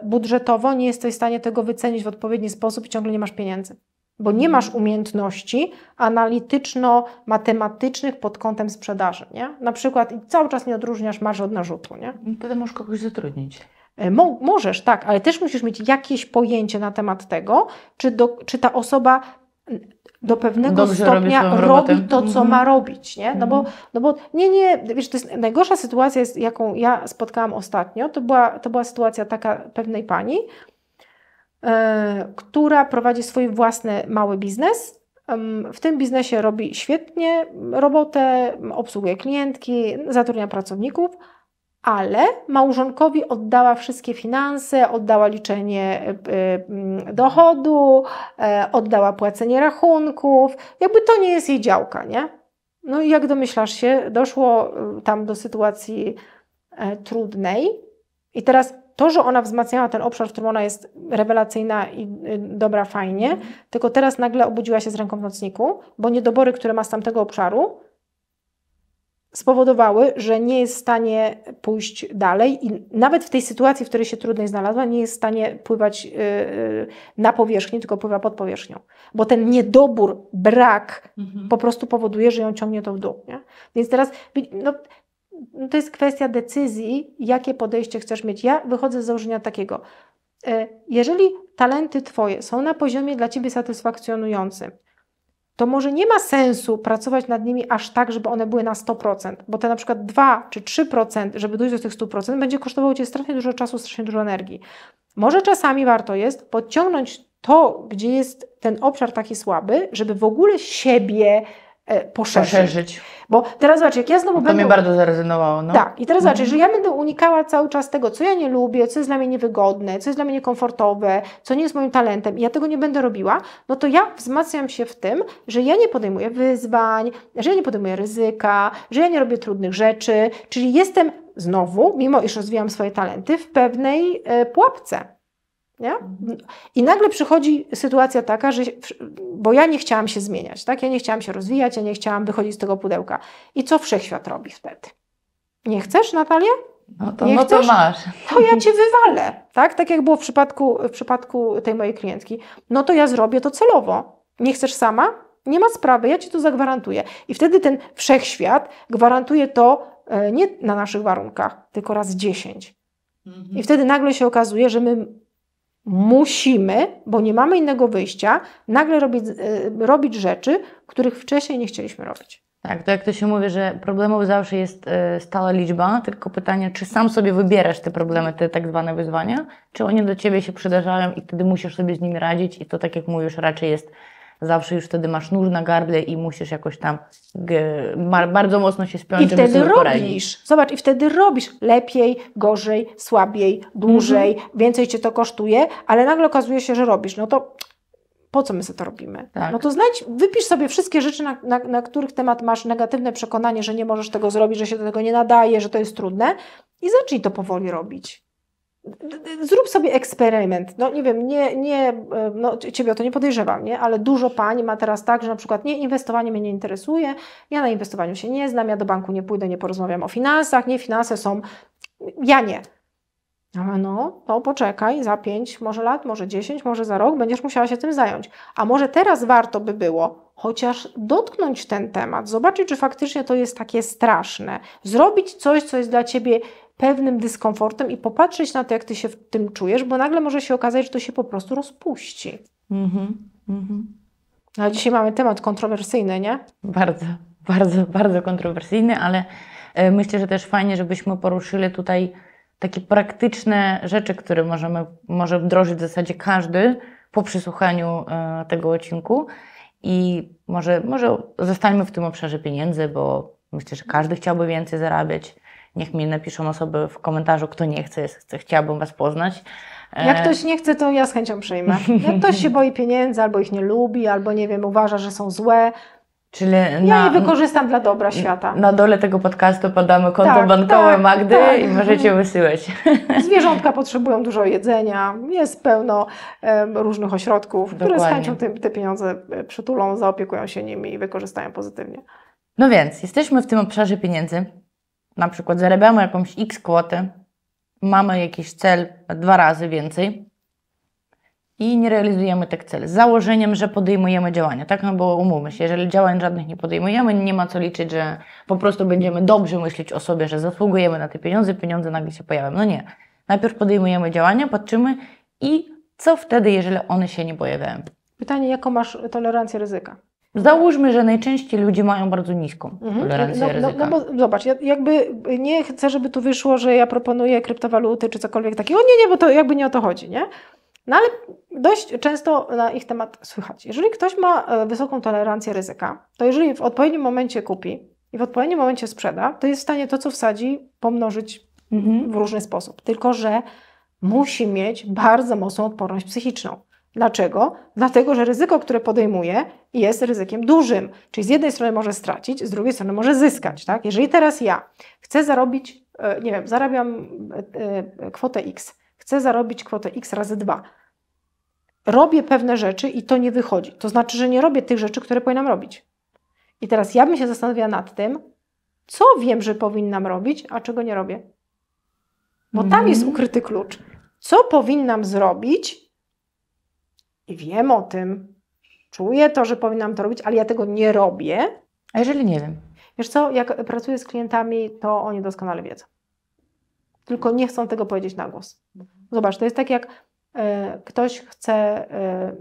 budżetowo nie jesteś w stanie tego wycenić w odpowiedni sposób i ciągle nie masz pieniędzy? Bo nie masz umiejętności analityczno-matematycznych pod kątem sprzedaży. Nie? Na przykład cały czas nie odróżniasz marży od narzutu. Nie? I potem możesz kogoś zatrudnić. Mo możesz, tak, ale też musisz mieć jakieś pojęcie na temat tego, czy, do, czy ta osoba do pewnego Dobrze stopnia robi to, co ma mhm. robić, nie? No, bo, mhm. no bo nie, nie, wiesz, to jest najgorsza sytuacja, jaką ja spotkałam ostatnio, to była, to była sytuacja taka pewnej pani, e, która prowadzi swój własny mały biznes, w tym biznesie robi świetnie robotę, obsługuje klientki, zatrudnia pracowników, ale małżonkowi oddała wszystkie finanse, oddała liczenie e, e, mm, dochodu, e, oddała płacenie rachunków. Jakby to nie jest jej działka, nie? No i jak domyślasz się, doszło y, tam do sytuacji trudnej. I teraz to, że ona wzmacniała ten obszar, w którym ona jest rewelacyjna i y, dobra, fajnie, mhm. tylko teraz nagle obudziła się z ręką w nocniku, bo niedobory, które ma z tamtego obszaru, spowodowały, że nie jest w stanie pójść dalej i nawet w tej sytuacji, w której się trudnej znalazła, nie jest w stanie pływać y, y, na powierzchni, tylko pływa pod powierzchnią. Bo ten niedobór, brak mhm. po prostu powoduje, że ją ciągnie to w dół. Nie? Więc teraz no, no, to jest kwestia decyzji, jakie podejście chcesz mieć. Ja wychodzę z założenia takiego. Y, jeżeli talenty Twoje są na poziomie dla Ciebie satysfakcjonującym, to może nie ma sensu pracować nad nimi aż tak, żeby one były na 100%, bo te na przykład 2 czy 3%, żeby dojść do tych 100%, będzie kosztowało Cię strasznie dużo czasu, strasznie dużo energii. Może czasami warto jest podciągnąć to, gdzie jest ten obszar taki słaby, żeby w ogóle siebie E, poszerzyć. poszerzyć. Bo teraz zobacz, jak ja znowu to będę... To mnie bardzo zarezygnowało. No. Tak, i teraz zobacz, mhm. że ja będę unikała cały czas tego, co ja nie lubię, co jest dla mnie niewygodne, co jest dla mnie niekomfortowe, co nie jest moim talentem i ja tego nie będę robiła, no to ja wzmacniam się w tym, że ja nie podejmuję wyzwań, że ja nie podejmuję ryzyka, że ja nie robię trudnych rzeczy, czyli jestem znowu, mimo iż rozwijam swoje talenty, w pewnej e, pułapce. Nie? Mhm. I nagle przychodzi sytuacja taka, że, bo ja nie chciałam się zmieniać, tak? ja nie chciałam się rozwijać, ja nie chciałam wychodzić z tego pudełka. I co wszechświat robi wtedy? Nie chcesz, Natalia? No to, nie no chcesz? to masz. To ja cię wywalę. Tak? tak jak było w przypadku, w przypadku tej mojej klientki. No to ja zrobię to celowo. Nie chcesz sama? Nie ma sprawy, ja ci to zagwarantuję. I wtedy ten wszechświat gwarantuje to e, nie na naszych warunkach, tylko raz dziesięć. Mhm. I wtedy nagle się okazuje, że my musimy, bo nie mamy innego wyjścia, nagle robić, e, robić rzeczy, których wcześniej nie chcieliśmy robić. Tak, to jak to się mówi, że problemów zawsze jest e, stała liczba, tylko pytanie, czy sam sobie wybierasz te problemy, te tak zwane wyzwania, czy one do ciebie się przydarzają i wtedy musisz sobie z nimi radzić i to tak jak mówisz, raczej jest zawsze już wtedy masz nóż na gardle i musisz jakoś tam bardzo mocno się spiąć, I wtedy żeby robisz. Poradzić. Zobacz, i wtedy robisz lepiej, gorzej, słabiej, dłużej, mhm. więcej cię to kosztuje, ale nagle okazuje się, że robisz. No to po co my sobie to robimy? Tak. No to znajdź, wypisz sobie wszystkie rzeczy, na, na, na, których temat masz negatywne przekonanie, że nie możesz tego zrobić, że się do tego nie nadaje, że to jest trudne i zacznij to powoli robić zrób sobie eksperyment. No nie wiem, nie, nie, e, no, ciebie o to nie podejrzewam, nie? ale dużo pani ma teraz tak, że na przykład nie, inwestowanie mnie nie interesuje, ja na inwestowaniu się nie znam, ja do banku nie pójdę, nie porozmawiam o finansach, nie, finanse są, ja nie. No, to poczekaj, za 5 może lat, może 10, może za rok będziesz musiała się tym zająć. A może teraz warto by było chociaż dotknąć ten temat, zobaczyć, czy faktycznie to jest takie straszne, zrobić coś, co jest dla ciebie pewnym dyskomfortem i popatrzeć na to, jak ty się w tym czujesz, bo nagle może się okazać, że to się po prostu rozpuści. Mhm. Mhm. dzisiaj mamy temat kontrowersyjny, nie? Bardzo, bardzo, bardzo kontrowersyjny, ale e, myślę, że też fajnie, żebyśmy poruszyli tutaj takie praktyczne rzeczy, które możemy, może wdrożyć w zasadzie każdy po przysłuchaniu e, tego odcinku. I może, może zostańmy w tym obszarze pieniędzy, bo myślę, że każdy chciałby więcej zarabiać. Niech mi napiszą osoby w komentarzu, kto nie chce, chce chciałabym Was poznać. Jak e, ktoś nie chce, to ja z chęcią przyjmę. Jak ktoś się boi pieniędzy, albo ich nie lubi, albo nie wiem, uważa, że są złe, Czyli ja je wykorzystam dla dobra świata. Na dole tego podcastu podamy konto tak, bankowe tak, Magdy tak. i możecie wysyłać. Zwierzątka potrzebują dużo jedzenia, jest pełno um, różnych ośrodków, Dokładnie. które z chęcią te, te pieniądze e, przytulą, zaopiekują się nimi i wykorzystają pozytywnie. No więc, jesteśmy w tym obszarze pieniędzy na przykład zarabiamy jakąś x kwotę, mamy jakiś cel dwa razy więcej i nie realizujemy tych celów. Z założeniem, że podejmujemy działania. Tak, no bo umówmy się, jeżeli działań żadnych nie podejmujemy, nie ma co liczyć, że po prostu będziemy dobrze myśleć o sobie, że zasługujemy na te pieniądze, pieniądze nagle się pojawią. No nie. Najpierw podejmujemy działania, patrzymy i co wtedy, jeżeli one się nie pojawiają. Pytanie, jaką masz tolerancję ryzyka? Załóżmy, że najczęściej ludzie mają bardzo niską mhm. tolerancję no, no ryzyka. No, no, bo zobacz, ja jakby nie chcę, żeby tu wyszło, że ja proponuję kryptowaluty czy cokolwiek takiego. Nie, nie, bo to jakby nie o to chodzi, nie? No ale dość często na ich temat słychać. Jeżeli ktoś ma e, wysoką tolerancję ryzyka, to jeżeli w odpowiednim momencie kupi i w odpowiednim momencie sprzeda, to jest w stanie to, co wsadzi, pomnożyć mhm. w różny sposób. Tylko, że musi mieć bardzo mocną odporność psychiczną. Dlaczego? Dlatego, że ryzyko, które podejmuje, jest ryzykiem dużym. Czyli z jednej strony może stracić, z drugiej strony może zyskać. Tak? Jeżeli teraz ja chcę zarobić, e, nie wiem, zarabiam e, e, kwotę X, chcę zarobić kwotę X razy 2, robię pewne rzeczy i to nie wychodzi. To znaczy, że nie robię tych rzeczy, które powinnam robić. I teraz ja bym się zastanawiała nad tym, co wiem, że powinnam robić, a czego nie robię. Bo tam mhm. jest ukryty klucz. Co powinnam zrobić, i wiem o tym, czuję to, że powinnam to robić, ale ja tego nie robię. A jeżeli nie wiem? Wiesz co, jak pracuję z klientami, to oni doskonale wiedzą. Tylko nie chcą tego powiedzieć na głos. Zobacz, to jest tak jak e, ktoś chce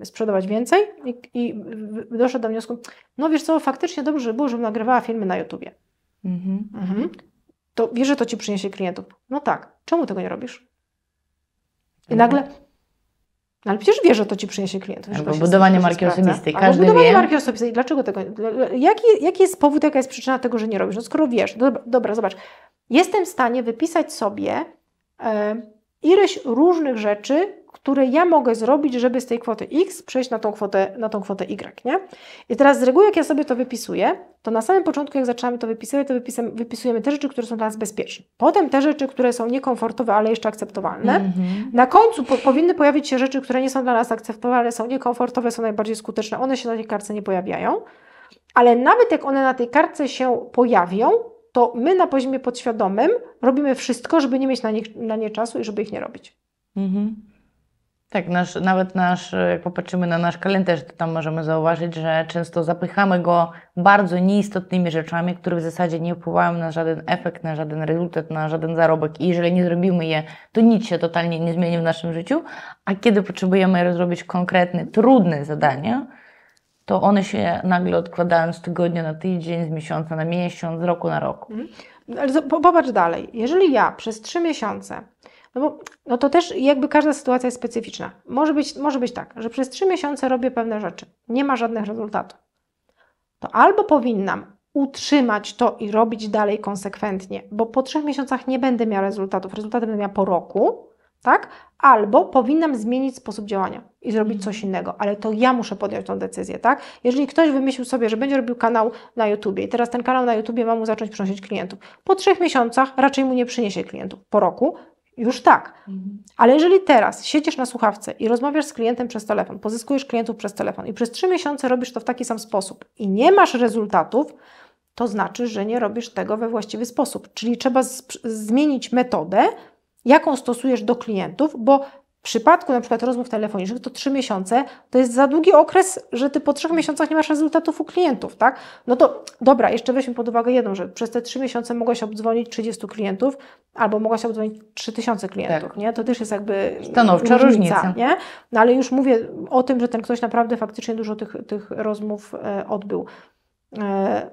e, sprzedawać więcej i, i doszedł do wniosku, no wiesz co, faktycznie dobrze by było, żebym nagrywała filmy na YouTubie. Mhm. Mhm. To wiesz, że to ci przyniesie klientów. No tak, czemu tego nie robisz? I mhm. nagle no, ale przecież wie, że to ci przyniesie klientów. Albo budowanie marki osobistej. Każdy Albo budowanie wie. marki osobistej. Dlaczego tego? Jaki, jaki jest powód, jaka jest przyczyna tego, że nie robisz? No skoro wiesz, no, dobra, dobra zobacz. Jestem w stanie wypisać sobie e, ileś różnych rzeczy, które ja mogę zrobić, żeby z tej kwoty X przejść na tą kwotę, na tą kwotę Y. Nie? I teraz z reguły, jak ja sobie to wypisuję, to na samym początku, jak zaczynamy to wypisywać, to wypisujemy te rzeczy, które są dla nas bezpieczne. Potem te rzeczy, które są niekomfortowe, ale jeszcze akceptowalne. Mm -hmm. Na końcu po powinny pojawić się rzeczy, które nie są dla nas akceptowalne, są niekomfortowe, są najbardziej skuteczne. One się na tej kartce nie pojawiają. Ale nawet jak one na tej kartce się pojawią, to my na poziomie podświadomym robimy wszystko, żeby nie mieć na nie, na nie czasu i żeby ich nie robić. Mhm. Tak, nasz, nawet nasz, jak popatrzymy na nasz kalendarz, to tam możemy zauważyć, że często zapychamy go bardzo nieistotnymi rzeczami, które w zasadzie nie wpływają na żaden efekt, na żaden rezultat, na żaden zarobek. I jeżeli nie zrobimy je, to nic się totalnie nie zmieni w naszym życiu. A kiedy potrzebujemy zrobić konkretne, trudne zadania, to one się nagle odkładają z tygodnia na tydzień, z miesiąca na miesiąc, z roku na rok. Mhm. Ale popatrz dalej. Jeżeli ja przez trzy miesiące no, bo, no to też jakby każda sytuacja jest specyficzna. Może być, może być tak, że przez trzy miesiące robię pewne rzeczy, nie ma żadnych rezultatów. To albo powinnam utrzymać to i robić dalej konsekwentnie, bo po trzech miesiącach nie będę miała rezultatów, rezultaty będę miała po roku, tak? Albo powinnam zmienić sposób działania i zrobić coś mhm. innego, ale to ja muszę podjąć tą decyzję, tak? Jeżeli ktoś wymyślił sobie, że będzie robił kanał na YouTubie i teraz ten kanał na YouTubie ma mu zacząć przynosić klientów, po trzech miesiącach raczej mu nie przyniesie klientów, po roku już tak. Mhm. Ale jeżeli teraz siedzisz na słuchawce i rozmawiasz z klientem przez telefon, pozyskujesz klientów przez telefon i przez trzy miesiące robisz to w taki sam sposób i nie masz rezultatów, to znaczy, że nie robisz tego we właściwy sposób. Czyli trzeba zmienić metodę, jaką stosujesz do klientów, bo w przypadku na przykład rozmów telefonicznych to trzy miesiące to jest za długi okres, że ty po trzech miesiącach nie masz rezultatów u klientów, tak? No to dobra, jeszcze weźmy pod uwagę jedną rzecz. Przez te trzy miesiące mogłaś obdzwonić 30 klientów albo mogłaś obdzwonić 3000 klientów, tak. nie? To też jest jakby stanowcza różnica, różnica, nie? No ale już mówię o tym, że ten ktoś naprawdę faktycznie dużo tych, tych rozmów e, odbył. E,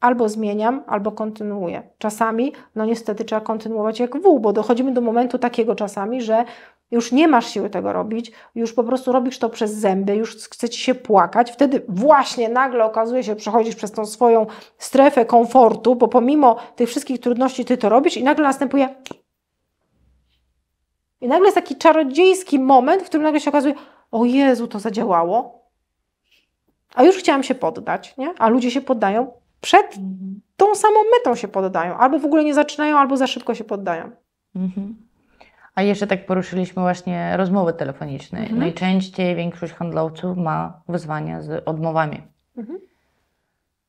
albo zmieniam, albo kontynuuję. Czasami, no niestety, trzeba kontynuować jak wół, bo dochodzimy do momentu takiego czasami, że już nie masz siły tego robić, już po prostu robisz to przez zęby, już chce ci się płakać, wtedy właśnie nagle okazuje się, przechodzisz przez tą swoją strefę komfortu, bo pomimo tych wszystkich trudności ty to robisz i nagle następuje. I nagle jest taki czarodziejski moment, w którym nagle się okazuje, o Jezu, to zadziałało. A już chciałam się poddać, nie? A ludzie się poddają przed tą samą metą się poddają, albo w ogóle nie zaczynają, albo za szybko się poddają. Mhm. A jeszcze tak poruszyliśmy właśnie rozmowy telefoniczne. Mhm. Najczęściej większość handlowców ma wyzwania z odmowami. Mhm.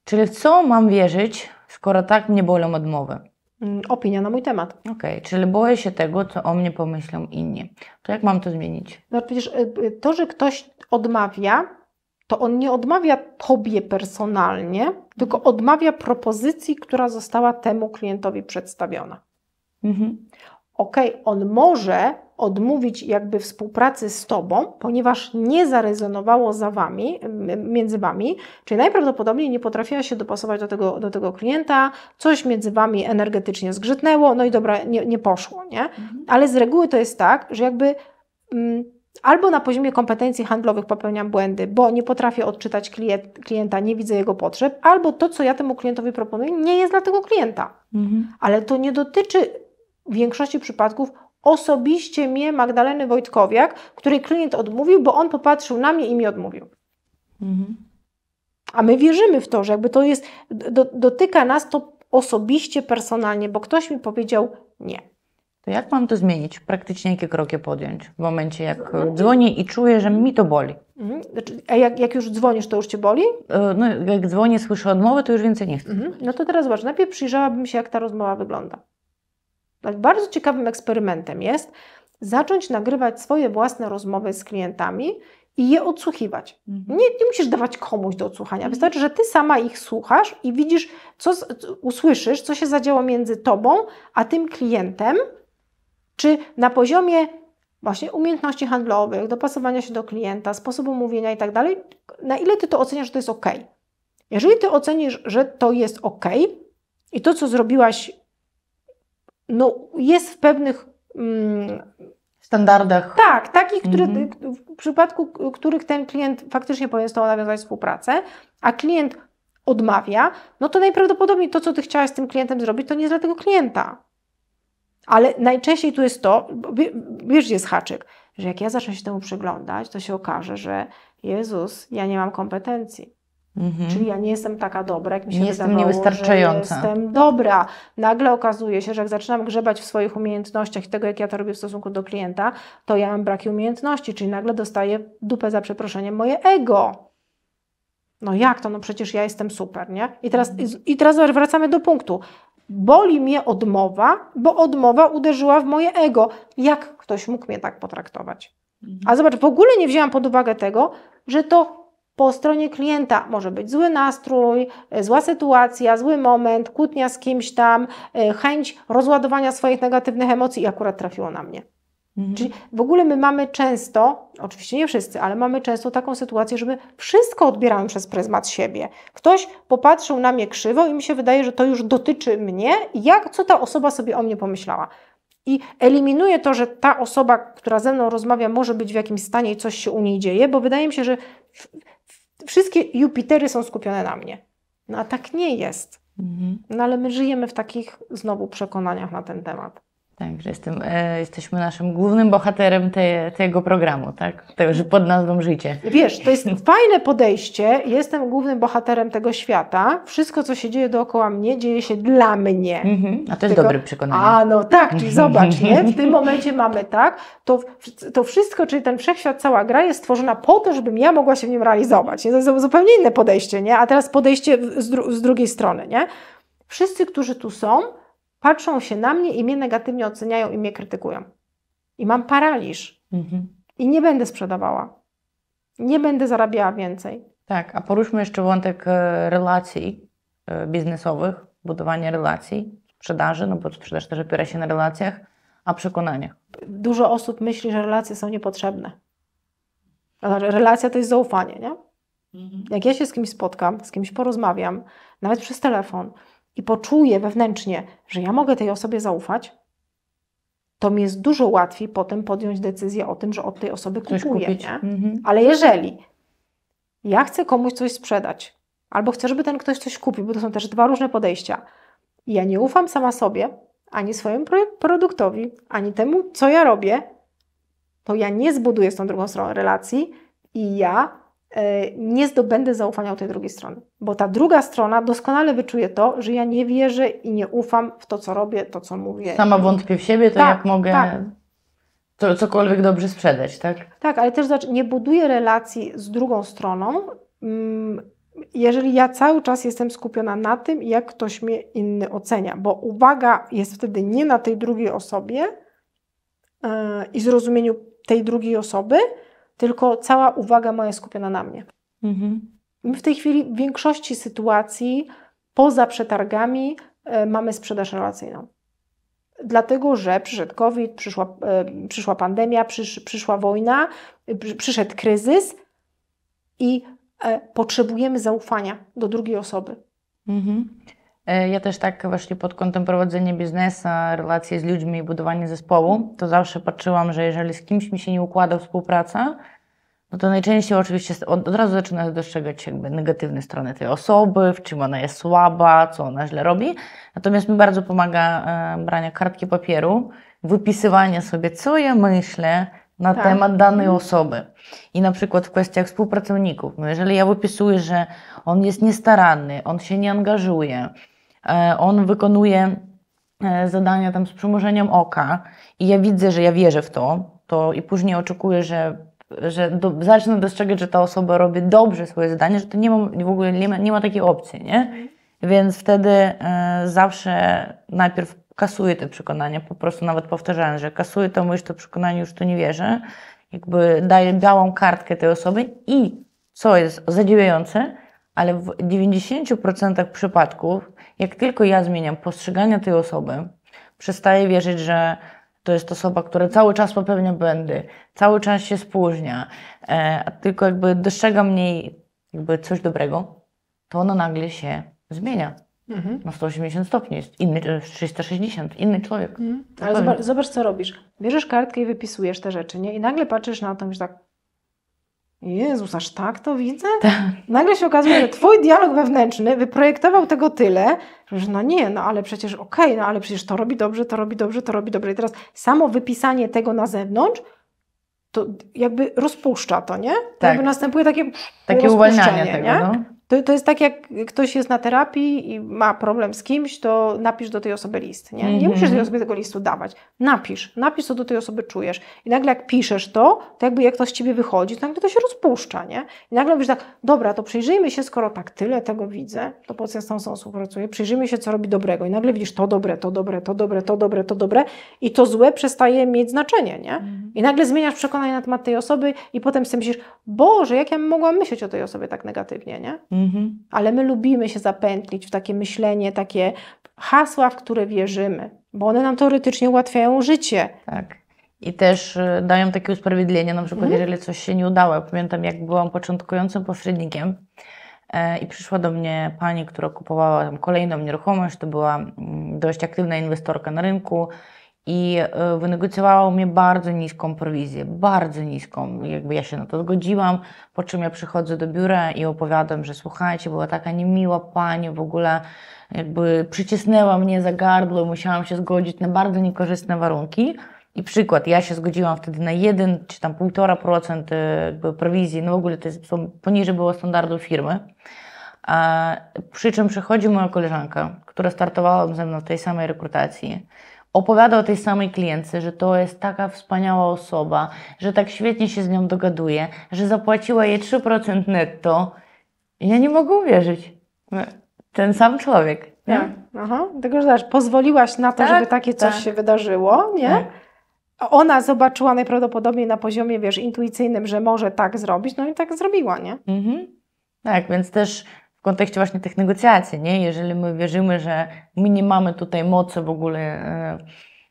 Czyli w co mam wierzyć, skoro tak mnie bolą odmowy? Mm, opinia na mój temat. Okej, okay, czyli boję się tego, co o mnie pomyślą inni. To jak mam to zmienić? No przecież y, y, to, że ktoś odmawia, to on nie odmawia tobie personalnie, tylko odmawia propozycji, która została temu klientowi przedstawiona. Mhm ok, on może odmówić jakby współpracy z Tobą, ponieważ nie zarezonowało za wami, między Wami, czyli najprawdopodobniej nie potrafiła się dopasować do tego, do tego klienta, coś między Wami energetycznie zgrzytnęło, no i dobra, nie, nie poszło, nie? Mhm. Ale z reguły to jest tak, że jakby... Mm, Albo na poziomie kompetencji handlowych popełniam błędy, bo nie potrafię odczytać klienta, nie widzę jego potrzeb, albo to, co ja temu klientowi proponuję, nie jest dla tego klienta. Mhm. Ale to nie dotyczy w większości przypadków osobiście mnie Magdaleny Wojtkowiak, której klient odmówił, bo on popatrzył na mnie i mi odmówił. Mhm. A my wierzymy w to, że jakby to jest, do, dotyka nas to osobiście, personalnie, bo ktoś mi powiedział nie. To jak mam to zmienić? Praktycznie jakie kroki podjąć w momencie, jak mhm. dzwonię i czuję, że mi to boli? Mhm. Znaczy, a jak, jak, już dzwonisz, to już cię boli? E, no, jak dzwonię, słyszę odmowę, to już więcej nie chcę. Mhm. No to teraz zobacz, najpierw przyjrzałabym się, jak ta rozmowa wygląda. Bardzo ciekawym eksperymentem jest zacząć nagrywać swoje własne rozmowy z klientami i je odsłuchiwać. Mhm. Nie, nie musisz dawać komuś do odsłuchania. Mhm. Wystarczy, że ty sama ich słuchasz i widzisz, co usłyszysz, co się zadziało między tobą a tym klientem, czy na poziomie właśnie umiejętności handlowych, dopasowania się do klienta, sposobu mówienia i tak dalej, na ile ty to oceniasz, że to jest ok. Jeżeli ty ocenisz, że to jest ok i to, co zrobiłaś, no, jest w pewnych mm, standardach. Tak, takich, które, mhm. w przypadku których ten klient faktycznie powinien z tobą nawiązać współpracę, a klient odmawia, no to najprawdopodobniej to, co ty chciałaś z tym klientem zrobić, to nie jest dla tego klienta. Ale najczęściej tu jest to, wiesz, jest haczyk, że jak ja zacznę się temu przyglądać, to się okaże, że Jezus, ja nie mam kompetencji. Mhm. Czyli ja nie jestem taka dobra, jak mi się nie wydawało, jestem niewystarczająca. jestem dobra. Nagle okazuje się, że jak zaczynam grzebać w swoich umiejętnościach i tego, jak ja to robię w stosunku do klienta, to ja mam braki umiejętności, czyli nagle dostaję dupę za przeproszeniem moje ego. No jak to? No przecież ja jestem super, nie? I teraz, mhm. i teraz wracamy do punktu. Boli mnie odmowa, bo odmowa uderzyła w moje ego. Jak ktoś mógł mnie tak potraktować? Mhm. A zobacz, w ogóle nie wzięłam pod uwagę tego, że to po stronie klienta może być zły nastrój, e, zła sytuacja, zły moment, kłótnia z kimś tam, e, chęć rozładowania swoich negatywnych emocji i akurat trafiło na mnie. Mhm. Czyli w ogóle my mamy często, oczywiście nie wszyscy, ale mamy często taką sytuację, że my wszystko odbieramy przez pryzmat siebie. Ktoś popatrzył na mnie krzywo i mi się wydaje, że to już dotyczy mnie jak, co ta osoba sobie o mnie pomyślała. I eliminuję to, że ta osoba, która ze mną rozmawia, może być w jakimś stanie i coś się u niej dzieje, bo wydaje mi się, że wszystkie Jupitery są skupione na mnie. No a tak nie jest. Mhm. No ale my żyjemy w takich znowu przekonaniach na ten temat. Tak, że jestem, e, jesteśmy naszym głównym bohaterem te, tego programu, tak? że pod nazwą Życie. Wiesz, to jest fajne podejście. Jestem głównym bohaterem tego świata. Wszystko, co się dzieje dookoła mnie, dzieje się dla mnie. Mhm. A to jest dobry dobre przekonanie. A no tak, czyli zobacz, nie? W tym momencie mamy tak, to, to wszystko, czyli ten wszechświat, cała gra jest stworzona po to, żebym ja mogła się w nim realizować. Nie? To jest zupełnie inne podejście, nie? A teraz podejście z, dru z drugiej strony, nie? Wszyscy, którzy tu są, patrzą się na mnie i mnie negatywnie oceniają i mnie krytykują. I mam paraliż. Mhm. I nie będę sprzedawała. Nie będę zarabiała więcej. Tak, a poruszmy jeszcze wątek e, relacji e, biznesowych, budowania relacji, sprzedaży, no bo sprzedaż też opiera się na relacjach, a przekonaniach. Dużo osób myśli, że relacje są niepotrzebne. Relacja to jest zaufanie, nie? Mhm. Jak ja się z kimś spotkam, z kimś porozmawiam, nawet przez telefon, i poczuję wewnętrznie, że ja mogę tej osobie zaufać, to mi jest dużo łatwiej potem podjąć decyzję o tym, że od tej osoby kupuję. Mhm. Ale jeżeli ja chcę komuś coś sprzedać, albo chcę, żeby ten ktoś coś kupił, bo to są też dwa różne podejścia, i ja nie ufam sama sobie, ani swojemu produktowi, ani temu, co ja robię, to ja nie zbuduję z tą drugą stroną relacji i ja E, nie zdobędę zaufania u tej drugiej strony. Bo ta druga strona doskonale wyczuje to, że ja nie wierzę i nie ufam w to, co robię, to, co mówię. Sama wątpię w siebie, to tak, jak mogę tak. to cokolwiek dobrze sprzedać, tak? Tak, ale też znaczy, nie buduję relacji z drugą stroną, mm, jeżeli ja cały czas jestem skupiona na tym, jak ktoś mnie inny ocenia, bo uwaga jest wtedy nie na tej drugiej osobie e, i zrozumieniu tej drugiej osoby, tylko cała uwaga moja jest skupiona na mnie. Mhm. My w tej chwili w większości sytuacji poza przetargami y, mamy sprzedaż relacyjną. Dlatego, że przyszedł COVID, przyszła, y, przyszła pandemia, przysz, przyszła wojna, y, przyszedł kryzys i potrzebujemy zaufania do drugiej osoby. Mhm. E, ja też tak właśnie pod kątem prowadzenia biznesu, relacje z ludźmi i budowanie zespołu, to zawsze patrzyłam, że jeżeli z kimś mi się nie układa współpraca, no to najczęściej oczywiście od, od razu zaczyna dostrzegać jakby negatywne strony tej osoby, w czym ona jest słaba, co ona źle robi. Natomiast mi bardzo pomaga e, branie kartki papieru, wypisywanie sobie, co ja myślę na tak. temat danej mhm. osoby. I na przykład w kwestiach współpracowników. No jeżeli ja wypisuję, że on jest niestaranny, on się nie angażuje, E, on wykonuje e, zadania tam z przymurzeniem oka i ja widzę, że ja wierzę w to, to i później oczekuję, że, że do, zacznę dostrzegać, że ta osoba robi dobrze swoje zadanie, że to nie ma, w ogóle nie ma, nie ma takiej opcji, nie? Więc wtedy e, zawsze najpierw kasuję te przekonania, po prostu nawet powtarzam, że kasuję to myśl, to przekonanie, już to nie wierzę, jakby daję białą kartkę tej osobie i co jest zadziwiające, ale w 90% przypadków, jak tylko ja zmieniam postrzegania tej osoby, przestaję wierzyć, że to jest osoba, która cały czas popełnia błędy, cały czas się spóźnia, e, tylko jakby dostrzega mniej jakby coś dobrego, to ono nagle się zmienia. Mhm. Na 180 stopni jest inny, 360, e, inny człowiek. Mhm. Ale zobacz, zobacz, co robisz. Bierzesz kartkę i wypisujesz te rzeczy, nie? I nagle patrzysz na to i tak, Jezus, aż tak to widzę? Tak. Nagle się okazuje, że twój dialog wewnętrzny wyprojektował tego tyle, że no nie, no ale przecież okej, okay, no ale przecież to robi dobrze, to robi dobrze, to robi dobrze. I teraz samo wypisanie tego na zewnątrz, to jakby rozpuszcza to, nie? tak. Jakby następuje takie Takie uwalnianie tego, nie? No. To, to jest tak, jak ktoś jest na terapii i ma problem z kimś, to napisz do tej osoby list. Nie, mm -hmm. musisz tej mhm. osobie tego listu dawać. Napisz, napisz, co do tej osoby czujesz. I nagle jak piszesz to, to jakby jak to z ciebie wychodzi, to nagle to się rozpuszcza, nie? I nagle mówisz tak, dobra, to przyjrzyjmy się, skoro tak tyle tego widzę, to po co ja z tą osobą współpracuję? Przyjrzyjmy się, co robi dobrego. I nagle widzisz to dobre, to dobre, to dobre, to dobre, to dobre i to złe przestaje mieć znaczenie, nie? Mm -hmm. I nagle zmieniasz przekonanie na temat tej osoby i potem sobie myślisz, Boże, jak ja mogłam myśleć o tej osobie tak negatywnie, nie? Mhm. Ale my lubimy się zapętlić w takie myślenie, takie hasła, w które wierzymy, bo one nam teoretycznie ułatwiają życie. Tak. I też y, dają takie usprawiedliwienie, na przykład, mhm. jeżeli coś się nie udało. Pamiętam, jak byłam początkującym pośrednikiem e, i przyszła do mnie pani, która kupowała tam kolejną nieruchomość, to była mm, dość aktywna inwestorka na rynku i u e, mnie bardzo niską prowizję, bardzo niską, jakby ja się na to zgodziłam, po czym ja przychodzę do biura i opowiadam, że słuchajcie, była taka niemiła pani, w ogóle jakby przycisnęła mnie za gardło, musiałam się zgodzić na bardzo niekorzystne warunki. I przykład, ja się zgodziłam wtedy na 1 czy tam 1,5% e, jakby prowizji, no w ogóle to jest poniżej było standardu firmy. A, przy czym przychodzi moja koleżanka, która startowała ze mną w tej samej rekrutacji opowiada o tej samej klientce, że to jest taka wspaniała osoba, że tak świetnie się z nią dogaduje, że zapłaciła jej 3% netto. Ja nie mogę uwierzyć. Ten sam człowiek. Nie? Tak. Aha. Tylko, że też pozwoliłaś na to, tak, żeby takie coś tak. się wydarzyło, nie? Tak. Ona zobaczyła najprawdopodobniej na poziomie, wiesz, intuicyjnym, że może tak zrobić, no i tak zrobiła, nie? Mhm. Tak, więc też kontekście właśnie tych negocjacji, nie? Jeżeli my wierzymy, że my nie mamy tutaj mocy w ogóle e,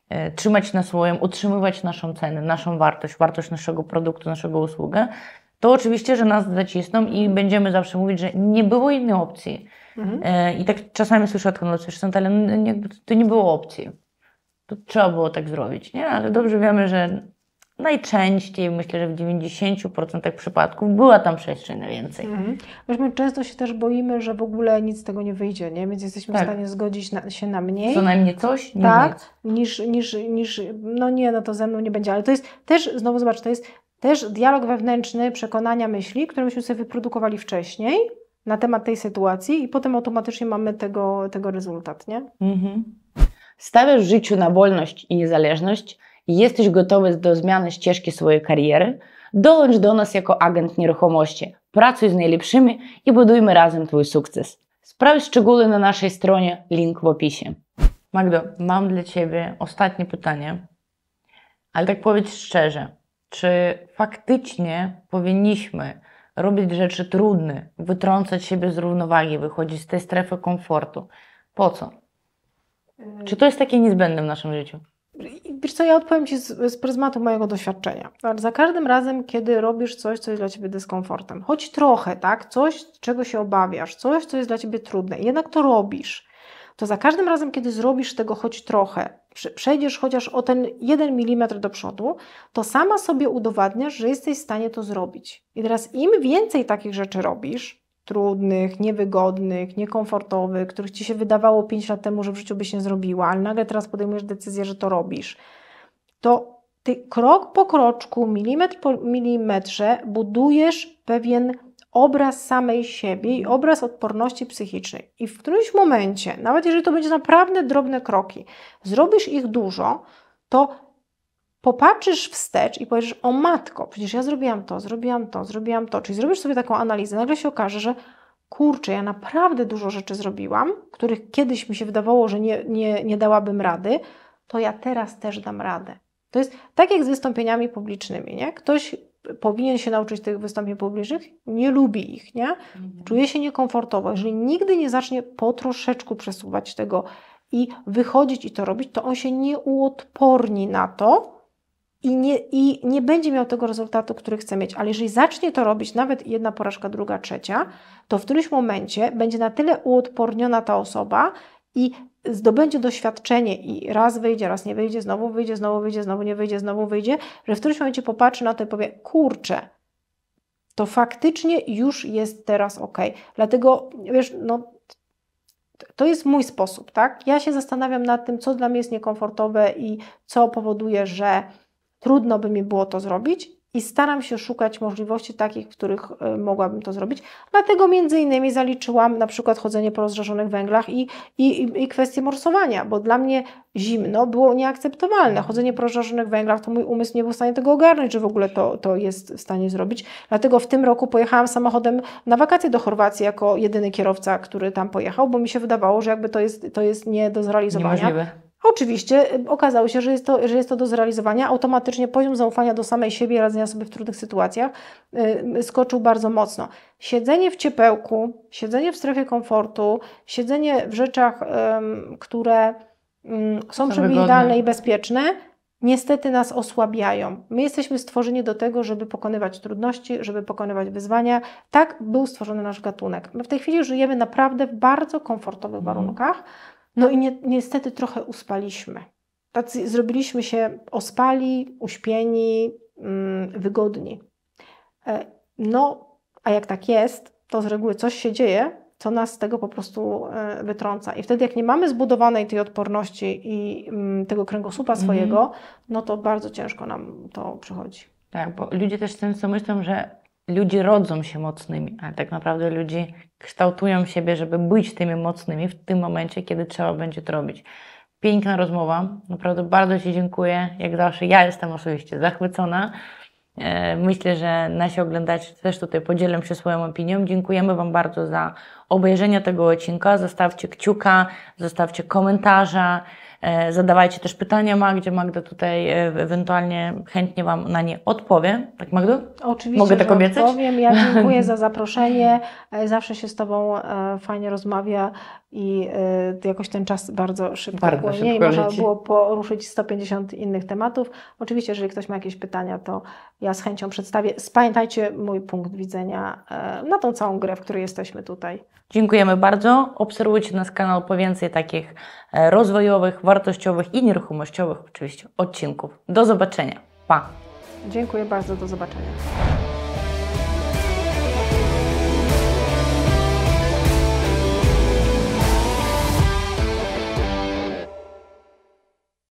e, trzymać na swoim, utrzymywać naszą cenę, naszą wartość, wartość naszego produktu, naszego usługę, to oczywiście, że nas zacisną i będziemy zawsze mówić, że nie było innej opcji. Mhm. E, I tak czasami słyszę od handlowców, że nie, to nie było opcji. To trzeba było tak zrobić, nie? Ale dobrze wiemy, że najczęściej, myślę, że w 90% przypadków była tam przestrzeń na więcej. Mhm. My często się też boimy, że w ogóle nic z tego nie wyjdzie, nie? więc jesteśmy tak. w stanie zgodzić na, się na mniej. Co najmniej coś, nie tak, Niż, niż, niż, no nie, no to ze mną nie będzie, ale to jest też, znowu zobacz, to jest też dialog wewnętrzny, przekonania, myśli, które myśmy sobie wyprodukowali wcześniej na temat tej sytuacji i potem automatycznie mamy tego, tego rezultat, nie? Mhm. Stawiasz życiu na wolność i niezależność, i jesteś gotowy do zmiany ścieżki swojej kariery, dołącz do nas jako agent nieruchomości. Pracuj z najlepszymi i budujmy razem Twój sukces. Sprawdź szczegóły na naszej stronie, link w opisie. Magdo, mam dla Ciebie ostatnie pytanie, ale tak powiedz szczerze, czy faktycznie powinniśmy robić rzeczy trudne, wytrącać siebie z równowagi, wychodzić z tej strefy komfortu? Po co? Czy to jest takie niezbędne w naszym życiu? Wiesz co, ja odpowiem Ci z, z pryzmatu mojego doświadczenia. Za każdym razem, kiedy robisz coś, co jest dla Ciebie dyskomfortem, choć trochę, tak? Coś, czego się obawiasz, coś, co jest dla Ciebie trudne, jednak to robisz, to za każdym razem, kiedy zrobisz tego choć trochę, przejdziesz chociaż o ten jeden milimetr do przodu, to sama sobie udowadniasz, że jesteś w stanie to zrobić. I teraz im więcej takich rzeczy robisz, trudnych, niewygodnych, niekomfortowych, których ci się wydawało 5 lat temu, że w życiu byś nie zrobiła, ale nagle teraz podejmujesz decyzję, że to robisz, to ty krok po kroczku, milimetr po milimetrze budujesz pewien obraz samej siebie i obraz odporności psychicznej. I w którymś momencie, nawet jeżeli to będzie naprawdę drobne kroki, zrobisz ich dużo, to popatrzysz wstecz i powiesz, o matko, przecież ja zrobiłam to, zrobiłam to, zrobiłam to, czyli zrobisz sobie taką analizę, nagle się okaże, że kurczę, ja naprawdę dużo rzeczy zrobiłam, których kiedyś mi się wydawało, że nie, nie, nie dałabym rady, to ja teraz też dam radę. To jest tak jak z wystąpieniami publicznymi, nie? Ktoś powinien się nauczyć tych wystąpień publicznych, nie lubi ich, nie? Mhm. Czuje się niekomfortowo. Jeżeli nigdy nie zacznie po troszeczku przesuwać tego i wychodzić i to robić, to on się nie uodporni na to, i nie, i nie będzie miał tego rezultatu, który chce mieć. Ale jeżeli zacznie to robić, nawet jedna porażka, druga, trzecia, to w którymś momencie będzie na tyle uodporniona ta osoba i zdobędzie doświadczenie i raz wyjdzie, raz nie wyjdzie, znowu wyjdzie, znowu wyjdzie, znowu nie wyjdzie, znowu wyjdzie, że w którymś momencie popatrzy na to i powie: Kurczę, to faktycznie już jest teraz ok. Dlatego, wiesz, no, to jest mój sposób, tak? Ja się zastanawiam nad tym, co dla mnie jest niekomfortowe i co powoduje, że trudno by mi było to zrobić i staram się szukać możliwości takich, w których e, mogłabym to zrobić. Dlatego między innymi zaliczyłam na przykład chodzenie po rozżarzonych węglach i, i, i kwestię morsowania, bo dla mnie zimno było nieakceptowalne. Mhm. Chodzenie po rozżarzonych węglach, to mój umysł nie był w stanie tego ogarnąć, że w ogóle to, to jest w stanie zrobić. Dlatego w tym roku pojechałam samochodem na wakacje do Chorwacji jako jedyny kierowca, który tam pojechał, bo mi się wydawało, że jakby to jest, to jest nie do zrealizowania. Niemożliwe. Oczywiście y, okazało się, że jest, to, że jest to do zrealizowania. Automatycznie poziom zaufania do samej siebie i radzenia sobie w trudnych sytuacjach yy, skoczył bardzo mocno. Siedzenie w ciepełku, siedzenie w strefie komfortu, siedzenie w rzeczach, yy, które yy, są, są przewidywalne i bezpieczne, niestety nas osłabiają. My jesteśmy stworzeni do tego, żeby pokonywać trudności, żeby pokonywać wyzwania. Tak był stworzony nasz gatunek. My w tej chwili żyjemy naprawdę w bardzo komfortowych mhm. warunkach. Mm no i niestety trochę uspaliśmy. Tacy zrobiliśmy się ospali, uśpieni, mm, wygodni. E, no, a jak tak jest, to z reguły coś się dzieje, co nas z tego po prostu e, wytrąca. I wtedy, jak nie mamy zbudowanej tej odporności i mm, tego kręgosłupa mhm. swojego, mm -hmm. no to bardzo ciężko nam to przychodzi. Tak, bo ludzie też często myślą, że Ludzie rodzą się mocnymi, ale tak naprawdę ludzie kształtują siebie, żeby być tymi mocnymi w tym momencie, kiedy trzeba będzie to robić. Piękna rozmowa, naprawdę bardzo Ci dziękuję. Jak zawsze, ja jestem osobiście zachwycona. E, myślę, że nasi oglądacze też tutaj podzielą się swoją opinią. Dziękujemy Wam bardzo za obejrzenia tego odcinka. Zostawcie kciuka, zostawcie komentarza, e, zadawajcie też pytania Magdzie. Magda tutaj e, ewentualnie chętnie Wam na nie odpowie. Tak, Magdo? Oczywiście, Mogę tak obiecać? odpowiem. Ja dziękuję za zaproszenie. E, zawsze się z Tobą fajnie rozmawia i jakoś ten czas bardzo szybko bardzo płynie i można było poruszyć 150 innych tematów. Oczywiście, jeżeli ktoś ma jakieś pytania, to ja z chęcią przedstawię. Spamiętajcie mój punkt widzenia na tą całą grę, w której jesteśmy tutaj. Dziękujemy bardzo. Obserwujcie nasz kanał po więcej takich e, rozwojowych, wartościowych i nieruchomościowych oczywiście odcinków. Do zobaczenia. Pa! Dziękuję bardzo, do zobaczenia.